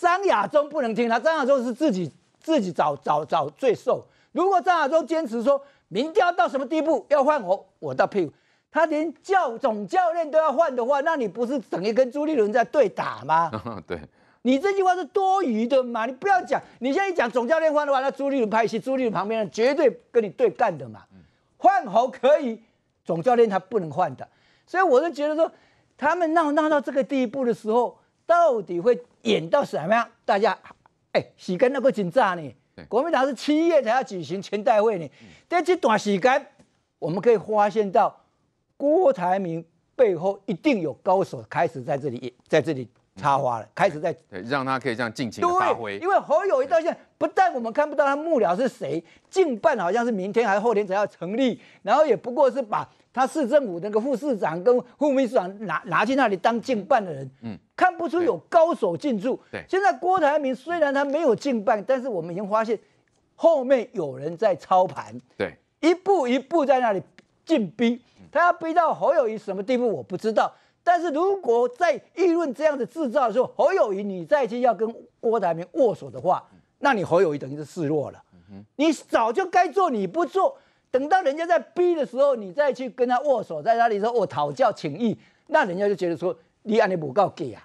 B: 张亚中不能听他，张亚中是自己自己找找找罪受。如果张亚中坚持说民调到什么地步要换我，我倒佩服。他连教总教练都要换的话，那你不是等于跟朱立伦在对打吗？[laughs] 对，你这句话是多余的嘛？你不要讲。你现在讲总教练换的话，那朱立伦拍戏，朱立伦旁边人绝对跟你对干的嘛。换侯可以，总教练他不能换的。所以我就觉得说，他们闹闹到这个地步的时候。到底会演到什么样？大家哎，时间那不紧张呢。国民党是七月才要举行全代会呢，在这段时间，我们可以发现到郭台铭背后一定有高手开始在这里在这里插花了，开始在
A: 让他可以这样尽情发挥。因
B: 为侯友一到现在不但我们看不到他幕僚是谁，竞办好像是明天还是后天才要成立，然后也不过是把。他市政府那个副市长跟副秘书长拿拿去那里当竞办的人，嗯，看不出有高手进驻。对，现在郭台铭虽然他没有竞办，但是我们已经发现后面有人在操盘。对，一步一步在那里进逼，他要逼到侯友谊什么地步我不知道。但是如果在议论这样的制造的时候，侯友谊你再去要跟郭台铭握手的话，那你侯友谊等于是示弱了。你早就该做，你不做。等到人家在逼的时候，你再去跟他握手，在那里说我讨教请意，那人家就觉得说你按你不告给啊。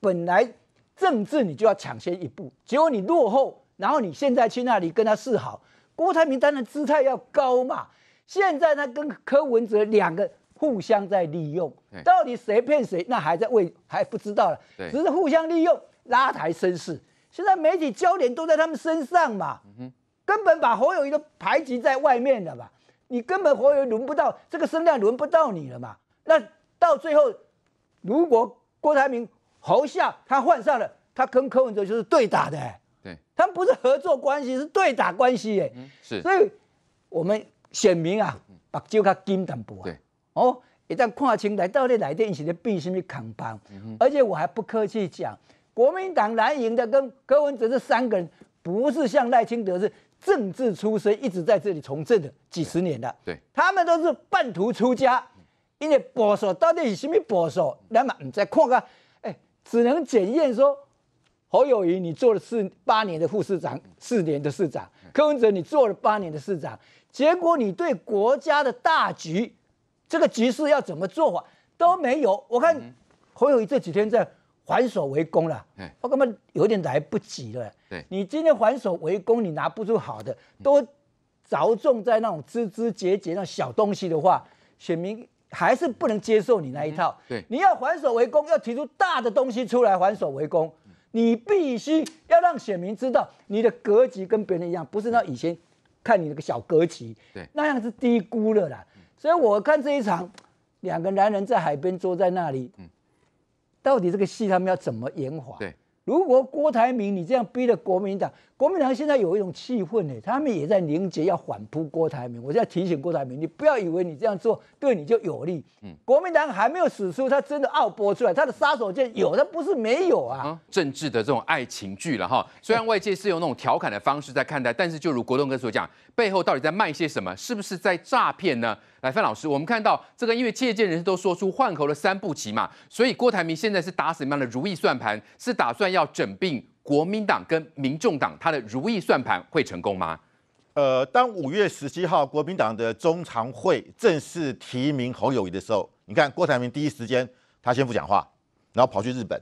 B: 本来政治你就要抢先一步，结果你落后，然后你现在去那里跟他示好，郭台铭当然姿态要高嘛。现在他跟柯文哲两个互相在利用，到底谁骗谁，那还在为还不知道了。只是互相利用拉抬身势。现在媒体焦点都在他们身上嘛。根本把侯友谊都排挤在外面的嘛，你根本侯友轮不到，这个声量轮不到你了嘛。那到最后，如果郭台铭侯下他换上了，他跟柯文哲就是对打的，对他们不是合作关系，是对打关系。哎，是，所以我们选民啊，把酒卡金淡薄，对，哦，一旦看清来到底来的是在避什么坑包，而且我还不客气讲，国民党难赢的跟柯文哲这三个人，不是像赖清德是。政治出身一直在这里从政的几十年了，对，他们都是半途出家，因为保守到底你什么保守，那么你再看看，哎，只能检验说，侯友谊你做了四八年的副市长，四年的市长，柯文哲你做了八年的市长，结果你对国家的大局，这个局势要怎么做法都没有，我看侯友谊这几天在反手为攻了，我根本有点来不及了。对你今天还手围攻，你拿不出好的，都着重在那种枝枝节节那小东西的话，选民还是不能接受你那一套。对，你要还手围攻，要提出大的东西出来还手围攻，你必须要让选民知道你的格局跟别人一样，不是那以前看你那个小格局，对，那样是低估了啦。所以我看这一场两个男人在海边坐在那里，嗯，到底这个戏他们要怎么演化？对。如果郭台铭你这样逼着国民党。国民党现在有一种气氛呢，他们也在凝结，要反扑郭台铭。我要提醒郭台铭，你不要以为你这样做对你就有利。嗯，国民党还没有使出他真的奥波出来，他的杀手锏有，他不是没有啊。
A: 政治的这种爱情剧了哈，虽然外界是用那种调侃的方式在看待，但是就如国栋哥所讲，背后到底在卖些什么？是不是在诈骗呢？来，范老师，我们看到这个，因为借鉴人士都说出换口的三步棋嘛，所以郭台铭现在是打什么样的如意算盘？是打算要整并？国民党跟民
G: 众党，他的如意算盘会成功吗？呃，当五月十七号国民党的中常会正式提名侯友谊的时候，你看郭台铭第一时间他先不讲话，然后跑去日本，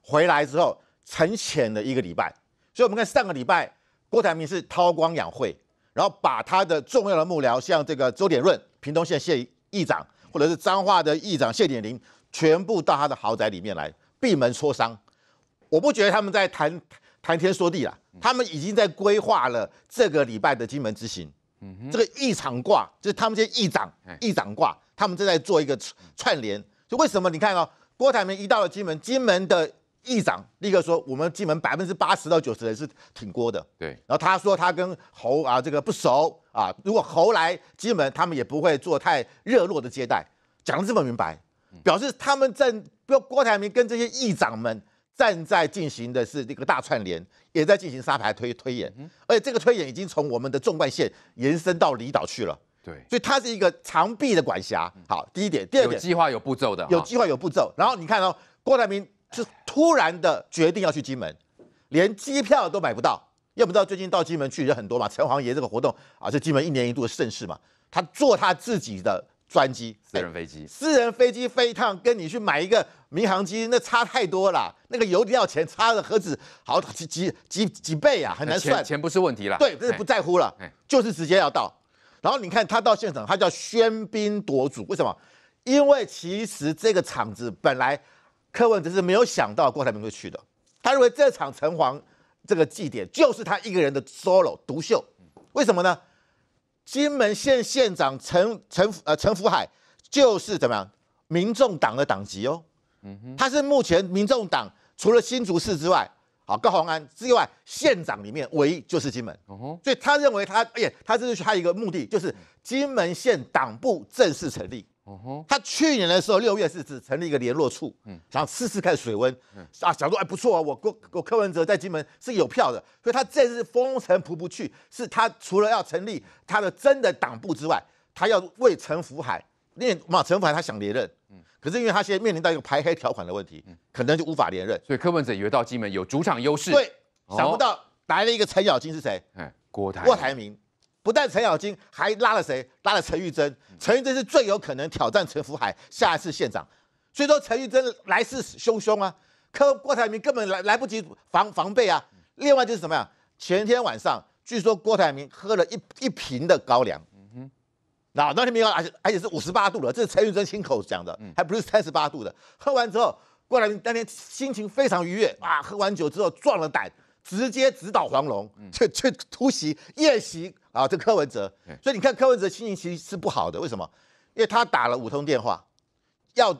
G: 回来之后沉潜了一个礼拜。所以我们看上个礼拜，郭台铭是韬光养晦，然后把他的重要的幕僚，像这个周点润、屏东县县议长，或者是彰化的议长谢点林，全部到他的豪宅里面来闭门磋商。我不觉得他们在谈谈天说地了，他们已经在规划了这个礼拜的金门之行。嗯，这个议场挂就是他们这些议长，议长挂，他们正在做一个串联。就为什么你看哦，郭台铭一到了金门，金门的议长立刻说，我们金门百分之八十到九十人是挺郭的。对，然后他说他跟侯啊这个不熟啊，如果侯来金门，他们也不会做太热络的接待。讲的这么明白，表示他们在郭台铭跟这些议长们。站在进行的是这个大串联，也在进行沙盘推推演，而且这个推演已经从我们的纵贯线延伸到离岛去了。对，所以它是一个长臂的管辖。好，第一点，第二点，有计划有步骤的，有计划有步骤。然后你看哦，郭台铭是突然的决定要去金门，连机票都买不到，也不知道最近到金门去人很多嘛，城隍爷这个活动啊，是金门一年一度的盛事嘛，他做他自己的。专机私人飞机，私人飞机飞一趟，跟你去买一个民航机那差太多了。那个油要钱差的何止好几几几几倍呀，很难算。钱不是问题了，对，是不在乎了，就是直接要到。然后你看他到现场，他叫喧宾夺主，为什么？因为其实这个场子本来柯文哲是没有想到郭台铭会去的，他认为这场城隍这个祭典就是他一个人的 solo 独秀。为什么呢？金门县县长陈陈呃陈福海就是怎么样？民众党的党籍哦，嗯，他是目前民众党除了新竹市之外，好高雄安之外，县长里面唯一就是金门，所以他认为他哎呀，他这是他一个目的，就是金门县党部正式成立。他去年的时候，六月是只成立一个联络处，想试试看水温，啊，想说哎不错啊，我我柯文哲在金门是有票的，所以他这次风尘仆仆去，是他除了要成立他的真的党部之外，他要为陈福海，因为马陈福海他想连任，可是因为他现在面临到一个排黑条款的问题，可能就无法连任，所以柯文哲以为到金门有主场优势，对，想不到来了一个程咬金是谁？哎，郭台郭台铭。不但程咬金还拉了谁？拉了陈玉珍。陈玉珍是最有可能挑战陈福海下一次县长，所以说陈玉珍来势汹汹啊。可郭台铭根本来来不及防防备啊。另外就是什么呀？前天晚上据说郭台铭喝了一一瓶的高粱，嗯哼，那那天没有，而且而且是五十八度的，这是陈玉珍亲口讲的，还不是三十八度的。喝完之后，郭台铭当天心情非常愉悦啊，喝完酒之后壮了胆。直接直捣黄龙，去去突袭夜袭啊！这柯文哲，所以你看柯文哲心情其实是不好的。为什么？因为他打了五通电话，要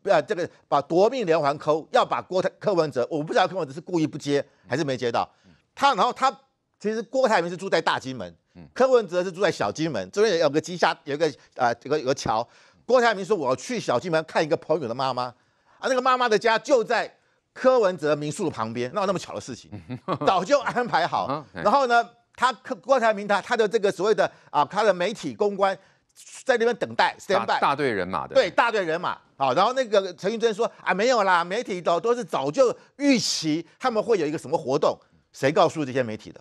G: 不要这个把夺命连环扣，要把郭柯文哲。我不知道柯文哲是故意不接还是没接到他。然后他其实郭台铭是住在大金门，柯文哲是住在小金门。这边有个机下，有个啊，有个有个桥。郭台铭说：“我去小金门看一个朋友的妈妈啊，那个妈妈的家就在。”柯文哲民宿的旁边，那有那么巧的事情，[laughs] 早就安排好。然后呢，他郭台铭他他的这个所谓的啊，他的媒体公关在那边等待，by，大队人马的，对大队人马啊。然后那个陈玉珍说啊，没有啦，媒体都都是早就预期他们会有一个什么活动，谁告诉这些媒体的？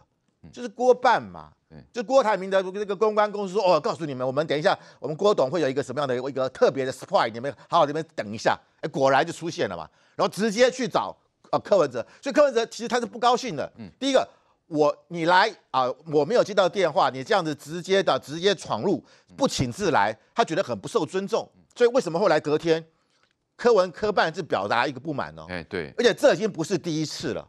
G: 就是郭办嘛，就郭台铭的这个公关公司说，哦，告诉你们，我们等一下，我们郭董会有一个什么样的一个特别的 surprise，你们好好这边等一下。哎，果然就出现了嘛，然后直接去找啊柯文哲，所以柯文哲其实他是不高兴的。嗯，第一个我你来啊，我没有接到电话，你这样子直接的直接闯入，不请自来，他觉得很不受尊重。所以为什么后来隔天柯文科办是表达一个不满呢？哎，对，而且这已经不是第一次了。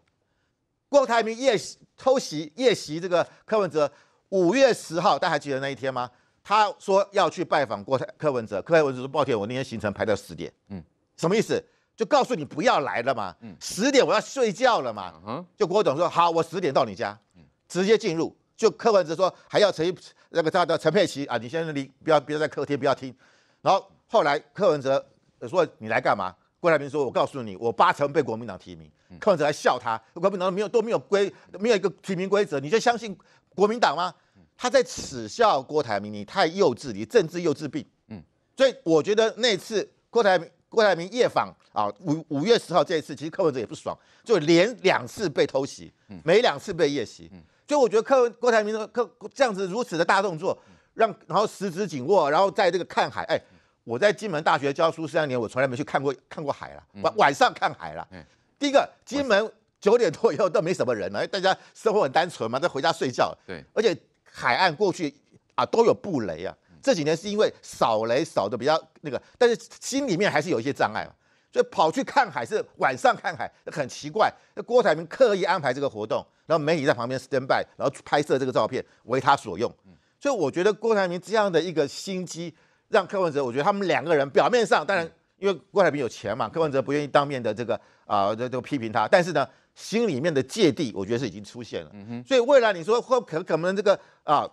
G: 郭台铭夜袭偷袭夜袭这个柯文哲，五月十号，大家还记得那一天吗？他说要去拜访郭柯文哲，柯文哲说抱歉，我那天行程排到十点，嗯，什么意思？就告诉你不要来了嘛，嗯，十点我要睡觉了嘛，嗯，就郭董说好，我十点到你家，直接进入，就柯文哲说还要陈那个他的陈佩琪啊，你先不要不要在客厅，不要听，然后后来柯文哲说你来干嘛？郭台铭说：“我告诉你，我八成被国民党提名。”柯文哲还笑他，国民党没有都没有规，没有一个提名规则，你就相信国民党吗？他在耻笑郭台铭，你太幼稚，你政治幼稚病。嗯，所以我觉得那次郭台郭台铭夜访啊，五五月十号这一次，其实柯文哲也不爽，就连两次被偷袭，每两次被夜袭。所以我觉得柯郭台铭的柯这样子如此的大动作，让然后十指紧握，然后在这个看海，哎。我在金门大学教书三年，我从来没去看过看过海了。晚晚上看海了。嗯，第一个，金门九点多以后都没什么人了，大家生活很单纯嘛，都回家睡觉。对，而且海岸过去啊都有布雷啊。这几年是因为扫雷扫的比较那个，但是心里面还是有一些障碍嘛。所以跑去看海是晚上看海，很奇怪。郭台铭刻意安排这个活动，然后媒体在旁边 stand by，然后拍摄这个照片为他所用。所以我觉得郭台铭这样的一个心机。让柯文哲，我觉得他们两个人表面上，当然因为郭台铭有钱嘛，柯文哲不愿意当面的这个啊，这这个批评他，但是呢，心里面的芥蒂，我觉得是已经出现了。嗯哼，所以未来你说会可可能这个啊，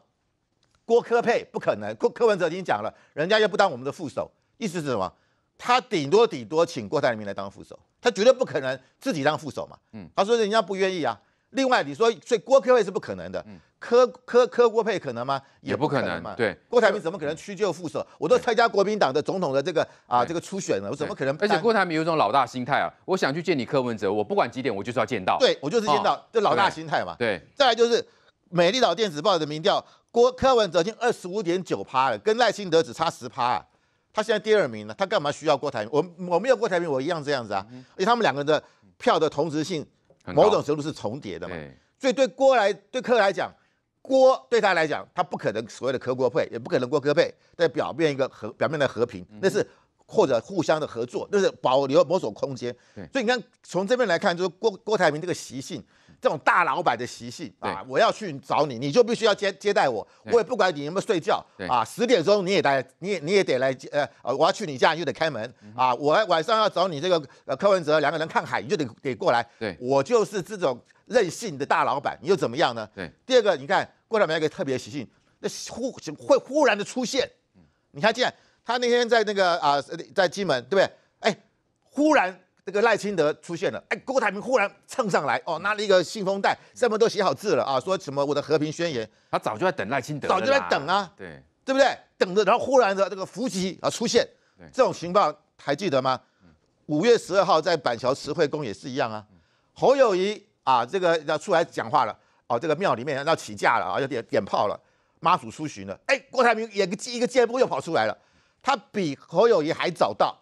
G: 郭科佩不可能，郭柯文哲已经讲了，人家又不当我们的副手，意思是什么？他顶多顶多请郭台铭来当副手，他绝对不可能自己当副手嘛。嗯，他说人家不愿意啊。另外你说，所以郭科佩是不可能的。嗯。柯柯柯，郭佩可能吗？也不可能嘛。对，郭台铭怎么可能屈就副手？我都参加国民党的总统的这个啊，这个初选了，我怎么可能？而且
A: 郭台铭有一种老大心态啊！我想去见你柯文哲，我不管几点，我就是要见到。对，我就是见到，这老大心态嘛。对。
G: 再来就是美丽岛电子报的民调，郭柯文哲已经二十五点九趴了，跟赖清德只差十趴，他现在第二名了。他干嘛需要郭台铭？我我没有郭台铭，我一样这样子啊。而且他们两个人的票的同时性，某种程度是重叠的嘛。对。所以对郭来对柯来讲。锅对他来讲，他不可能所谓的磕锅配，也不可能锅磕配，在表面一个和表面的和平，那是。或者互相的合作，就是保留某种空间。所以你看，从这边来看，就是郭郭台铭这个习性，这种大老板的习性啊，我要去找你，你就必须要接接待我，我也不管你有没有睡觉啊，十点钟你也来，你也你也得来接呃我要去你家就得开门啊，我晚上要找你这个呃柯文哲两个人看海，你就得得过来。对，我就是这种任性的大老板，你又怎么样呢？对。第二个，你看郭台铭一个特别习性，那忽会忽然的出现，你看这样。他那天在那个啊，在金门对不对？哎，忽然这个赖清德出现了，哎，郭台铭忽然蹭上来，哦，拿了一个信封袋，上面都写好字了啊，说什么我的和平宣言。他早就在等赖清德，早就在等啊，对，对不对？等着，然后忽然的这个伏击啊出现，这种情况还记得吗？五月十二号在板桥慈惠宫也是一样啊，侯友谊啊这个要出来讲话了，哦，这个庙里面要起架了啊，要点点炮了，妈祖出巡了，哎，郭台铭一个一个箭步又跑出来了。他比侯友谊还早到，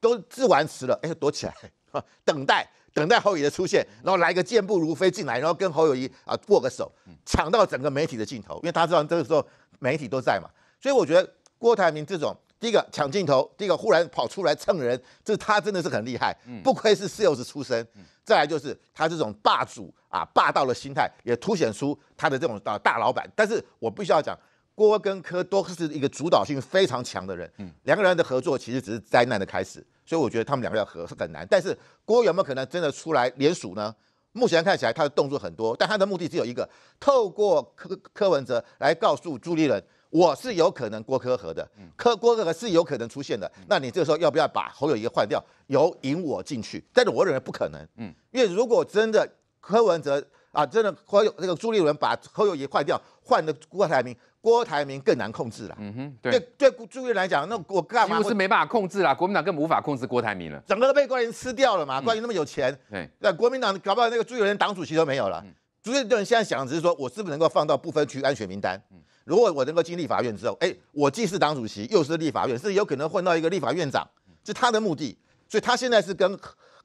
G: 都致完词了，哎，躲起来，[laughs] 等待等待侯谊的出现，然后来个健步如飞进来，然后跟侯友谊啊握个手，抢到整个媒体的镜头，因为他知道这个时候媒体都在嘛，所以我觉得郭台铭这种第一个抢镜头，第一个忽然跑出来蹭人，这他真的是很厉害，不愧是 sales 出身，再来就是他这种霸主啊霸道的心态，也凸显出他的这种大大老板，但是我必须要讲。郭跟柯都是一个主导性非常强的人，嗯，两个人的合作其实只是灾难的开始，所以我觉得他们两个要合很难。但是郭有没有可能真的出来联署呢？目前看起来他的动作很多，但他的目的只有一个，透过柯柯文哲来告诉朱立伦，我是有可能郭柯和的，嗯，柯郭合是有可能出现的。那你这个时候要不要把侯友谊换掉，由引我进去？但是我认为不可能，嗯，因为如果真的柯文哲啊，真的侯那个朱立伦把侯友谊换掉，换的郭台铭。郭台铭更难控制了。嗯哼，对对，朱立来讲，那我干嘛？几是没办法控制了。国民党更无法控制郭台铭了，整个都被台铭吃掉了嘛。官员那么有钱，对，那国民党搞不好那个朱立伦党主席都没有了。朱立伦现在想的只是说，我是不是能够放到不分区安全名单？如果我能够进立法院之后，哎，我既是党主席，又是立法院，是有可能混到一个立法院长，是他的目的。所以，他现在是跟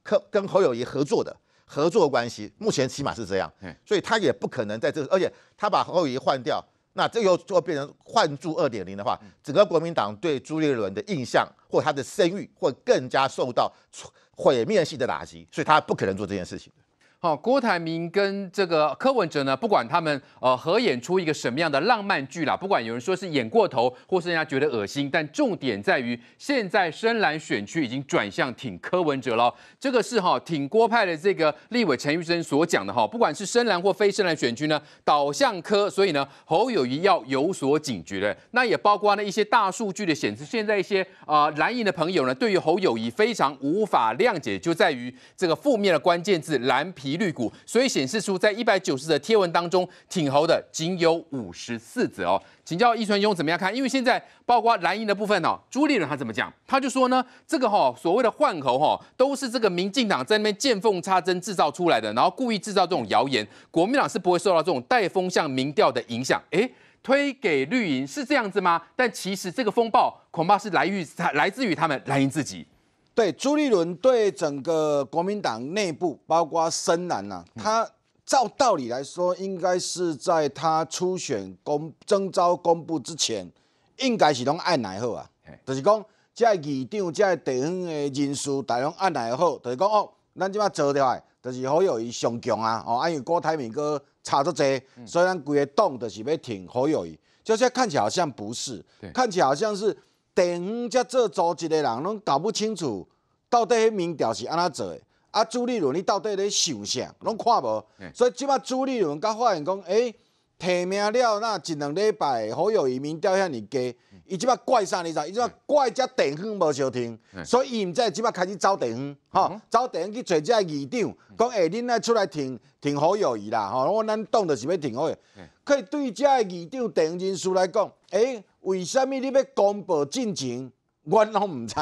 G: 跟跟侯友谊合作的，合作关系，目前起码是这样。所以，他也不可能在这，而且他把侯友谊换掉。那这又就变成换住二点零的话，整个国民党对朱立伦的印象或他的声誉会更加受到毁灭性的打击，所以他不可能做这件事情好，郭台铭跟这个柯文哲呢，不
A: 管他们呃合演出一个什么样的浪漫剧啦，不管有人说是演过头，或是人家觉得恶心，但重点在于，现在深蓝选区已经转向挺柯文哲了。这个是哈挺郭派的这个立委陈玉珍所讲的哈，不管是深蓝或非深蓝选区呢，导向柯，所以呢侯友谊要有所警觉的。那也包括呢一些大数据的显示，现在一些啊蓝营的朋友呢，对于侯友谊非常无法谅解，就在于这个负面的关键字蓝皮。一律股，所以显示出在一百九十则贴文当中，挺猴的仅有五十四则哦。请教易传兄怎么样看？因为现在包括蓝营的部分呢，朱立伦他怎么讲？他就说呢，这个哈所谓的换喉哈，都是这个民进党在那边见缝插针制造出来的，然后故意制造这种谣言。国民党是不会受到这种带风向民调的影响，诶，推给绿营是这样子吗？但其实这个风暴恐怕是来于来自于他们蓝营自己。
D: 对朱立伦对整个国民党内部，包括深蓝呐，他照道理来说，应该是在他初选公征召公布之前，应该是拢按来好啊？就是讲，这二即这地方的人事，大家按来好？就是讲哦，咱即嘛做掉来，就是侯友谊上强啊！哦，因为郭台铭哥差足多，所以咱规个党就是要挺侯友谊。现在看起来好像不是，看起来好像是。地方才做组织的人，拢搞不清楚到底迄民调是安怎做的。啊，朱立伦伊到底咧想啥，拢看无。所以即摆朱立伦甲发现讲，诶，提名了那一两礼拜，好友移民调遐尼低，伊即摆怪啥呢？啥？伊即摆怪只地方无收听，所以伊毋才即摆开始走地方，吼，走地方去找只议长，讲诶，恁来出来停停好友谊啦，吼，咱党著是要停好友。可以对只议长、地方人士来讲，诶。为什么你要公布进程？我拢毋知？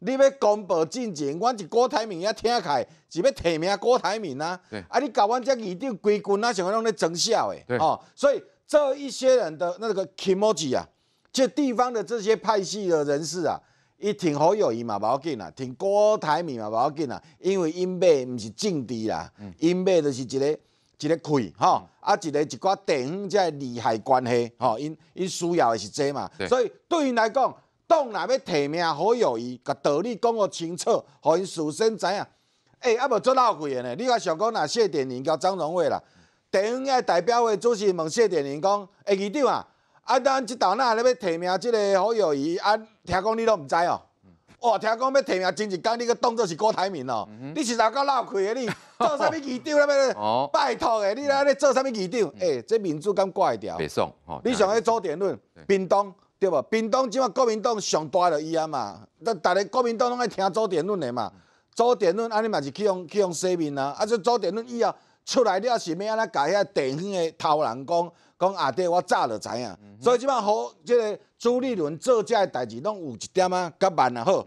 D: 你要公布进程，我是郭台铭也听开，是要提名郭台铭啊，你搞完这一定规军哪像我弄咧真相诶？哦，所以这一些人的那个情绪啊，这地方的这些派系的人士啊，一挺好友谊嘛不要紧啦，听郭台铭嘛不要紧啦，因为因爸不是政治啦，因爸就是一个。一个亏吼，啊一个一寡地方即个利害关系吼，因因需要的是这嘛，所以对因来讲，党若要提名好友谊，甲道理讲互清楚，互因事先知影。哎，啊无做老贵的呢？你看小讲若谢点宁交张荣伟啦，地方的代表会主席问谢点宁讲，诶局长啊，啊咱即斗那咧要提名即个好友谊，啊听讲你都毋知哦。哇！听讲要提名，真一刚，你个当作是郭台铭哦。你是头壳闹开个你，做啥物议长了袂？哦，拜托个，你来 [laughs] 你做啥物议长？哎，这民主敢挂会条？别
A: 送。你
D: 想爱做言论，冰党对无？民党即马国民党上大着伊啊嘛。那逐个国民党拢爱听周言论个嘛。周言论，安尼嘛是去用去用洗面啊，啊，这周言论以后出来，了是要安那甲遐地方个偷人讲，讲阿弟，我早就知影，所以即摆好，即个朱立伦做这个代志，拢有一点啊，甲慢啊好。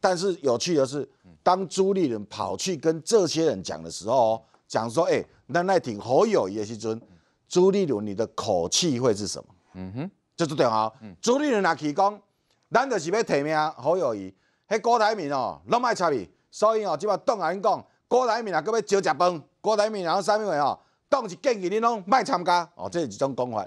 D: 但是有趣的是，当朱立伦跑去跟这些人讲的时候，讲说：“哎，那那挺好友谊的时阵，朱立伦你的口气会是什么？嗯哼，这就对啊。朱立伦拿起讲，咱就是要提名好友谊，迄郭台铭哦，拢卖插伊，所以哦，即摆当阿讲，郭台铭啊，佮要招食饭，郭台铭然后啥物事哦？党是建议恁拢卖参加，哦，这是一种讲法。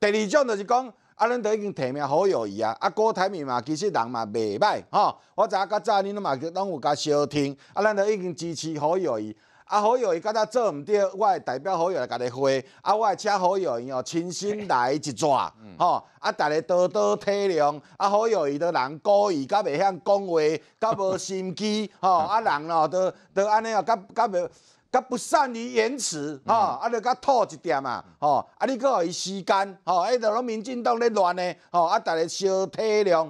D: 第二种就是讲，啊，咱都已经提名好友意啊，啊，郭台面嘛，其实人嘛袂歹，吼。我知影较早恁拢嘛，拢有甲烧听，啊，咱都已经支持好友意。啊，好友伊刚才做毋对，我会代表好友来甲你会，啊，我会请好友伊哦亲身来一撮，吼。啊，逐个多多体谅。啊，好友伊的人故意甲未晓讲话，甲无心机，吼。啊，人哦都都安尼哦，甲甲未。佮不善于言辞，吼，啊，就佮土一点啊，吼，啊，你佮予伊时间，吼，迄就拢民进党咧乱的，吼，啊，逐个小体谅，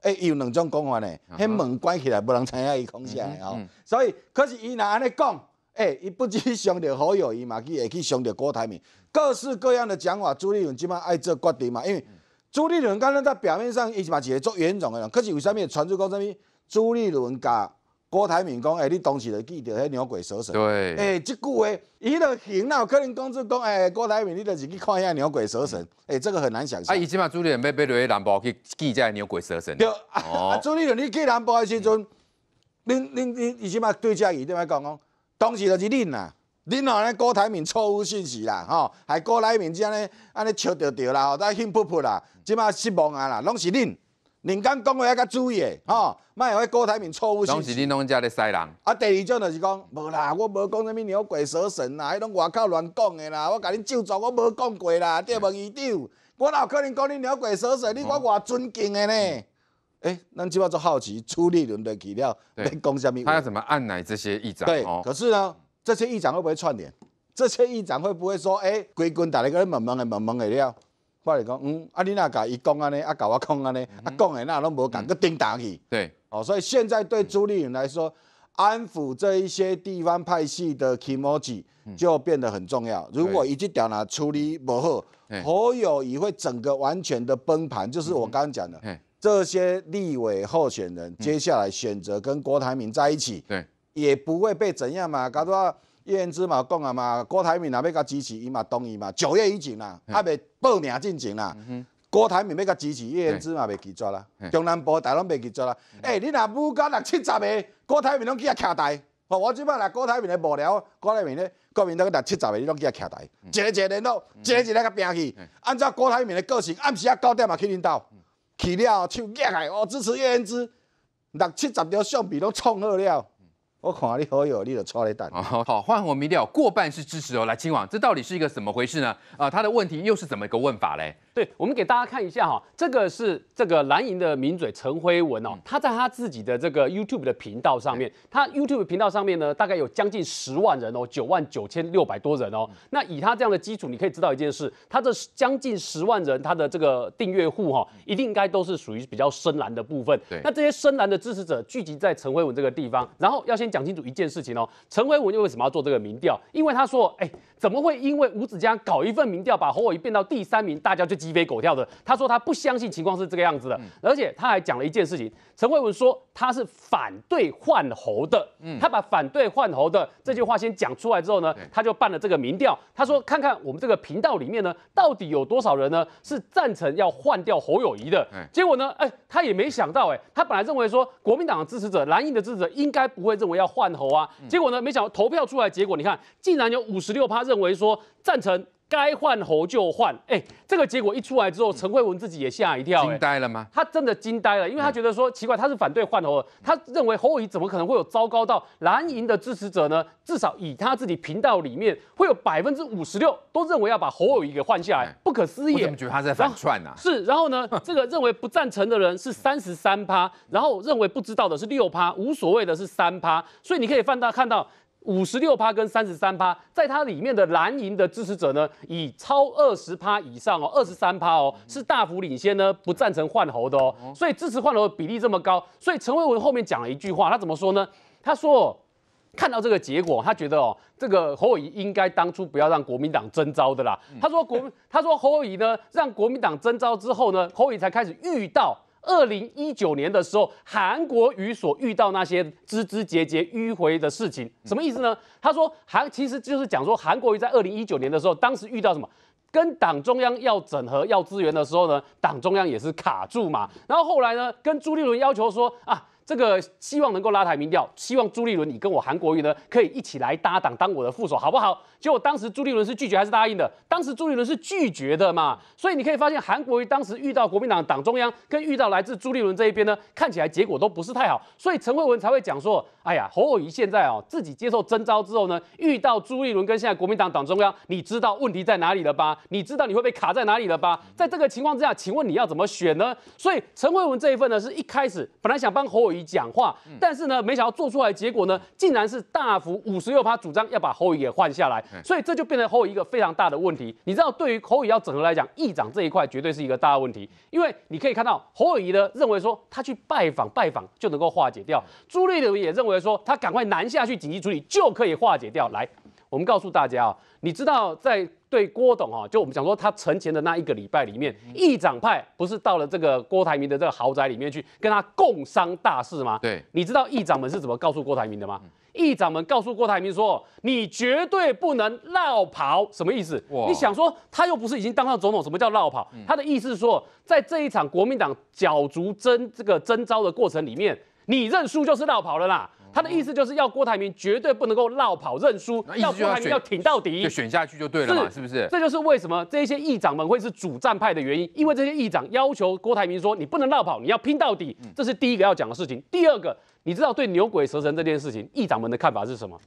D: 哎，有两种讲法呢，嘿，门关起来，无人知影伊讲啥的，吼，所以，可是伊若安尼讲，哎，伊不止伤着好友伊嘛，去会去伤着郭台铭，各式各样的讲话，朱立伦即摆爱做决定嘛，因为朱立伦刚若在表面上伊是嘛个做种诶的，可是为啥物传出讲啥物朱立伦甲。郭台铭讲：“哎，你当时就记得迄牛鬼蛇神。”对，哎，即句话，伊就行了。可能讲初讲：“哎，郭台铭，你就是去看一下牛鬼蛇神。”哎，这个很难想象。啊，伊
A: 即摆朱立伦要被去南部去记下牛鬼蛇神。对，[laughs] 啊，
D: 朱立伦，你记南部还时阵，恁恁恁，伊即摆对家己在卖讲讲，当时就是恁啦，恁吼后咧，郭台铭错误信息啦，吼，还郭台铭这样咧，安尼笑着着啦，吼，再兴奋不啦，即摆失望啊啦，拢是恁。人刚讲话要较注意，诶，吼，别有郭台铭错误信息。当时恁
A: 拢在咧塞人。
D: 啊，第二种就是讲，无啦，我无讲啥物牛鬼蛇神啦，迄种外口乱讲诶啦，我甲恁就正，我无讲过啦。你要问院长，我哪可能讲恁牛鬼蛇神？你我偌尊敬诶呢。哎，咱即摆就好奇，处理轮的去了，被攻成咩？他要
A: 怎么按捺这些议长？对，
D: 可是呢，这些议长会不会串联？这些议长会不会说，哎，归根逐日一个慢慢的、慢慢的了？我就讲，嗯，啊，你那个一讲啊尼，啊，搞我讲啊尼，啊，讲诶，那拢无讲，搁叮当去。对，哦，所以现在对朱立伦来说，安抚这一些地方派系的 k e moji 就变得很重要。如果一直刁难处理不好，很有可会整个完全的崩盘。就是我刚刚讲的，这些立委候选人接下来选择跟郭台铭在一起，对，也不会被怎样嘛，搞到。叶恩之嘛讲啊嘛，郭台铭啊要甲支持，伊嘛同意嘛。九月以前啦，还未报名进前啦。郭台铭要甲支持，叶恩之嘛未拒绝啦。中南部大拢未拒绝啦。诶，你若要吉六七十个，郭台铭拢起来徛台。吼，我即摆啦，郭台铭咧无聊，郭台铭咧，国民党六七十个你拢起来徛台。一个一络、咯，一个一日甲拼去。按照郭台铭的个性，暗时啊九点嘛去领导，去了手举起来哦，支持叶恩之。六七十条橡皮拢创好了。我看你好友，你就超你蛋。
A: 好，换我们一条，过半是支持哦。来，青网，这到底是一个怎么回事呢？啊，他的问题又是怎么一个问法嘞？对我们给大家看
C: 一下哈，这个是这个蓝营的名嘴陈辉文哦，他在他自己的这个 YouTube 的频道上面，他 YouTube 频道上面呢，大概有将近十万人哦，九万九千六百多人哦。那以他这样的基础，你可以知道一件事，他这将近十万人他的这个订阅户哈，一定应该都是属于比较深蓝的部分。对，那这些深蓝的支持者聚集在陈辉文这个地方，然后要先讲清楚一件事情哦，陈辉文又为什么要做这个民调？因为他说，哎，怎么会因为吴子江搞一份民调把侯伟变到第三名，大家就？鸡飞狗跳的，他说他不相信情况是这个样子的，而且他还讲了一件事情。陈慧文说他是反对换候的，嗯，他把反对换候的这句话先讲出来之后呢，他就办了这个民调，他说看看我们这个频道里面呢，到底有多少人呢是赞成要换掉侯友谊的。结果呢，哎，他也没想到，哎，他本来认为说国民党的支持者、蓝营的支持者应该不会认为要换候啊，结果呢，没想到投票出来结果，你看竟然有五十六趴认为说赞成。该换侯就换，哎，这个结果一出来之后，陈慧文自己也吓一跳，惊呆了吗？他真的惊呆了，因为他觉得说奇怪，他是反对换侯的，他认为侯友怎么可能会有糟糕到蓝营的支持者呢？至少以他自己频道里面会有百分之五十六都认为要把侯友谊给换下来，不可思议。我怎么觉得他在反串呢？是，然后呢，[laughs] 这个认为不赞成的人是三十三趴，然后认为不知道的是六趴，无所谓的是三趴，所以你可以放大看到。五十六趴跟三十三趴，在它里面的蓝营的支持者呢，以超二十趴以上哦，二十三趴哦，是大幅领先呢，不赞成换候的哦，所以支持换候的比例这么高，所以陈慧文后面讲了一句话，他怎么说呢？他说看到这个结果，他觉得哦，这个侯友宜应该当初不要让国民党征召的啦。他说国，他说侯友呢，让国民党征召之后呢，侯友才开始遇到。二零一九年的时候，韩国瑜所遇到那些枝枝节节迂回的事情，什么意思呢？他说韩其实就是讲说韩国瑜在二零一九年的时候，当时遇到什么，跟党中央要整合要资源的时候呢，党中央也是卡住嘛。然后后来呢，跟朱立伦要求说啊，这个希望能够拉台民调，希望朱立伦你跟我韩国瑜呢，可以一起来搭档当我的副手，好不好？结果当时朱立伦是拒绝还是答应的？当时朱立伦是拒绝的嘛，所以你可以发现，韩国瑜当时遇到国民党党中央，跟遇到来自朱立伦这一边呢，看起来结果都不是太好。所以陈慧文才会讲说：“哎呀，侯友谊现在哦，自己接受征召之后呢，遇到朱立伦跟现在国民党党中央，你知道问题在哪里了吧？你知道你会被卡在哪里了吧？在这个情况之下，请问你要怎么选呢？”所以陈慧文这一份呢，是一开始本来想帮侯友谊讲话，但是呢，没想到做出来结果呢，竟然是大幅五十六趴，主张要把侯友宜给换下来。所以这就变成侯尔一个非常大的问题。你知道，对于侯尔要整合来讲，议长这一块绝对是一个大问题。因为你可以看到侯友仪呢认为说他去拜访拜访就能够化解掉，朱立伦也认为说他赶快南下去紧急处理就可以化解掉。来，我们告诉大家啊，你知道在对郭董啊，就我们讲说他存钱的那一个礼拜里面，议长派不是到了这个郭台铭的这个豪宅里面去跟他共商大事吗？对，你知道议长们是怎么告诉郭台铭的吗？议长们告诉郭台铭说：“你绝对不能绕跑，什么意思？你想说他又不是已经当上总统，什么叫绕跑？他的意思是说，在这一场国民党角逐争这个征招的过程里面，你认输就是绕跑了啦。”他的意思就是要郭台铭绝对不能够绕跑认输，要郭台铭要挺到底，就选下
A: 去就对了嘛，是不是？这
C: 就是为什么这些议长们会是主战派的原因，因为这些议长要求郭台铭说你不能绕跑，你要拼到底，这是第一个要讲的事情。第二个，你知道对牛鬼蛇神这件事情，议长们的看法是什么？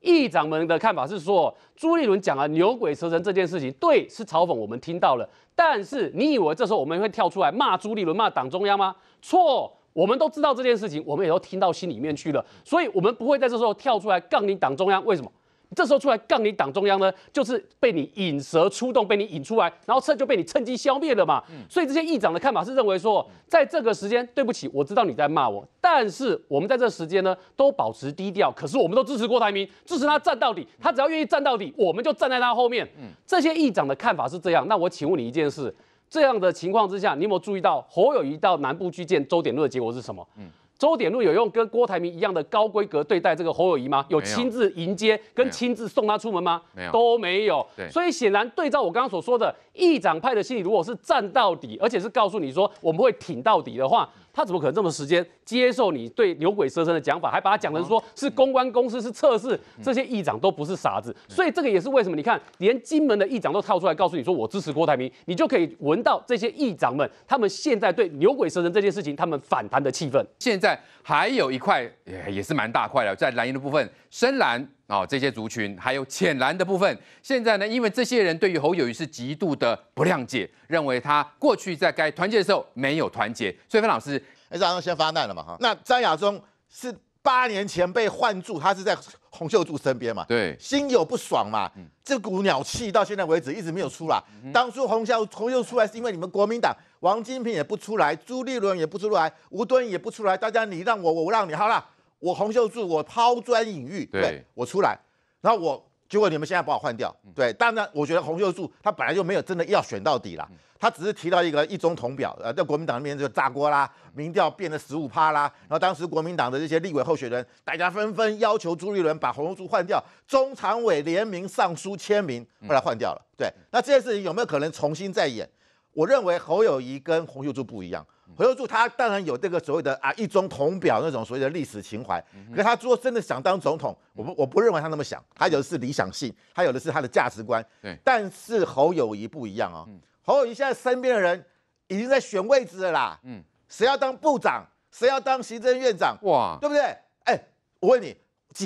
C: 议长们的看法是说，朱立伦讲了牛鬼蛇神这件事情，对，是嘲讽我们听到了，但是你以为这时候我们会跳出来骂朱立伦、骂党中央吗？错。我们都知道这件事情，我们也都听到心里面去了，所以，我们不会在这时候跳出来杠你党中央。为什么这时候出来杠你党中央呢？就是被你引蛇出洞，被你引出来，然后趁就被你趁机消灭了嘛。所以，这些议长的看法是认为说，在这个时间，对不起，我知道你在骂我，但是我们在这时间呢，都保持低调。可是，我们都支持郭台铭，支持他站到底，他只要愿意站到底，我们就站在他后面。这些议长的看法是这样。那我请问你一件事。这样的情况之下，你有没注意到侯友谊到南部去见周点路的结果是什么？嗯，周点路有用跟郭台铭一样的高规格对待这个侯友谊吗？有亲自迎接跟亲自送他出门吗？没有，都没有。所以显然对照我刚刚所说的。议长派的心里如果是站到底，而且是告诉你说我们会挺到底的话，他怎么可能这么时间接受你对牛鬼蛇神的讲法，还把他讲成说是公关公司是测试？这些议长都不是傻子，所以这个也是为什么你看，连金门的议长都跳出来告诉你说我支持郭台铭，你就可以闻到这些议长们他们现在对牛鬼蛇神这件事情
A: 他们反弹的气氛。现在还有一块也是蛮大块的，在蓝营的部分，深蓝。啊，这些族群还有浅蓝的部分，现在呢，因为这些人对于侯友谊是极度的不谅解，认为他过去在该团结的时候没有团结。所以，范老师，
G: 那张忠先发难了嘛？哈，那张亚中是八年前被换住，他是在洪秀柱身边嘛？对，心有不爽嘛？嗯，这股鸟气到现在为止一直没有出来。当初洪秀洪秀出来是因为你们国民党王金平也不出来，朱立伦也不出来，吴敦也不出来，大家你让我，我让你，好了。我洪秀柱，我抛砖引玉，对，我出来，然后我结果你们现在把我换掉，对，当然我觉得洪秀柱他本来就没有真的要选到底了，他只是提到一个一中同表，呃，在国民党那边就炸锅啦，民调变了十五趴啦，然后当时国民党的这些立委候选人，大家纷纷要求朱立伦把洪秀柱换掉，中常委联名上书签名，后来换掉了，对，那这件事情有没有可能重新再演？我认为侯友谊跟洪秀柱不一样。何友柱他当然有这个所谓的啊一中同表那种所谓的历史情怀，可他如果真的想当总统，我不我不认为他那么想，他有的是理想性，他有的是他的价值观。对，但是侯友谊不一样哦，侯友谊现在身边的人已经在选位置了啦，嗯，谁要当部长，谁要当行政院长，哇，对不对？哎，我问你。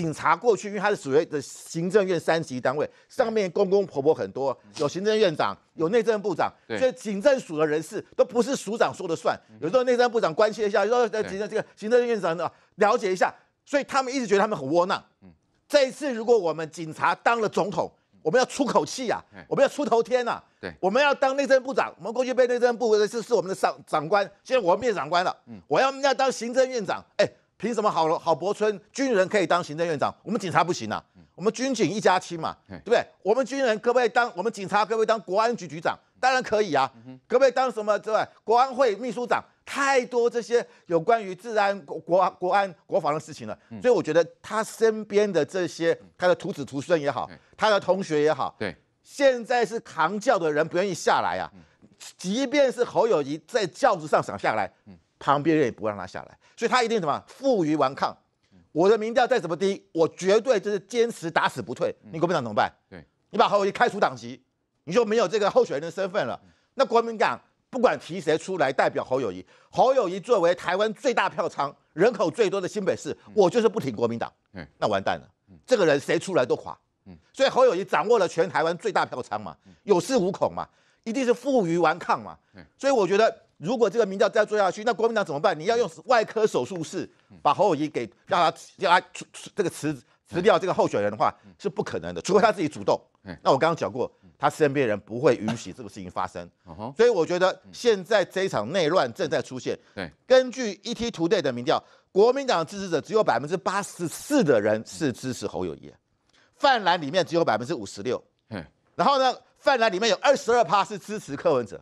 G: 警察过去，因为他是属于的行政院三级单位，上面公公婆婆很多，有行政院长，有内政部长，所以警政署的人事都不是署长说了算。有时候内政部长关心一下，有时候这个行政院长呢了解一下，所以他们一直觉得他们很窝囊。嗯，这一次如果我们警察当了总统，我们要出口气啊，我们要出头天呐。对，我们要当内政部长，我们过去被内政部的是是我们的上长官，现在我变长官了。嗯，我要要当行政院长，哎。凭什么好好柏村军人可以当行政院长，我们警察不行啊？我们军警一家亲嘛，对不对？我们军人可不可以当我们警察？可不可以当国安局局长？当然可以啊！可不可以当什么对吧？国安会秘书长？太多这些有关于治安、国国安、国防的事情了。所以我觉得他身边的这些，他的徒子徒孙也好，他的同学也好，对，现在是扛轿的人不愿意下来啊。即便是侯友谊在轿子上想下来，旁边人也不会让他下来，所以他一定什么负隅顽抗。我的民调再怎么低，我绝对就是坚持打死不退。你国民党怎么办？对，你把侯友谊开除党籍，你就没有这个候选人的身份了。那国民党不管提谁出来代表侯友谊，侯友谊作为台湾最大票仓、人口最多的新北市，我就是不挺国民党，那完蛋了。这个人谁出来都垮。所以侯友谊掌握了全台湾最大票仓嘛，有恃无恐嘛，一定是负隅顽抗嘛。所以我觉得。如果这个民调再做下去，那国民党怎么办？你要用外科手术室把侯友谊给让他让他辞这个辞辞掉这个候选人的话是不可能的，除非他自己主动。那我刚刚讲过，他身边人不会允许这个事情发生。所以我觉得现在这场内乱正在出现。根据 ET a 队的民调，国民党支持者只有百分之八十四的人是支持侯友谊，泛蓝里面只有百分之五十六。然后呢，泛蓝里面有二十二趴是支持柯文哲。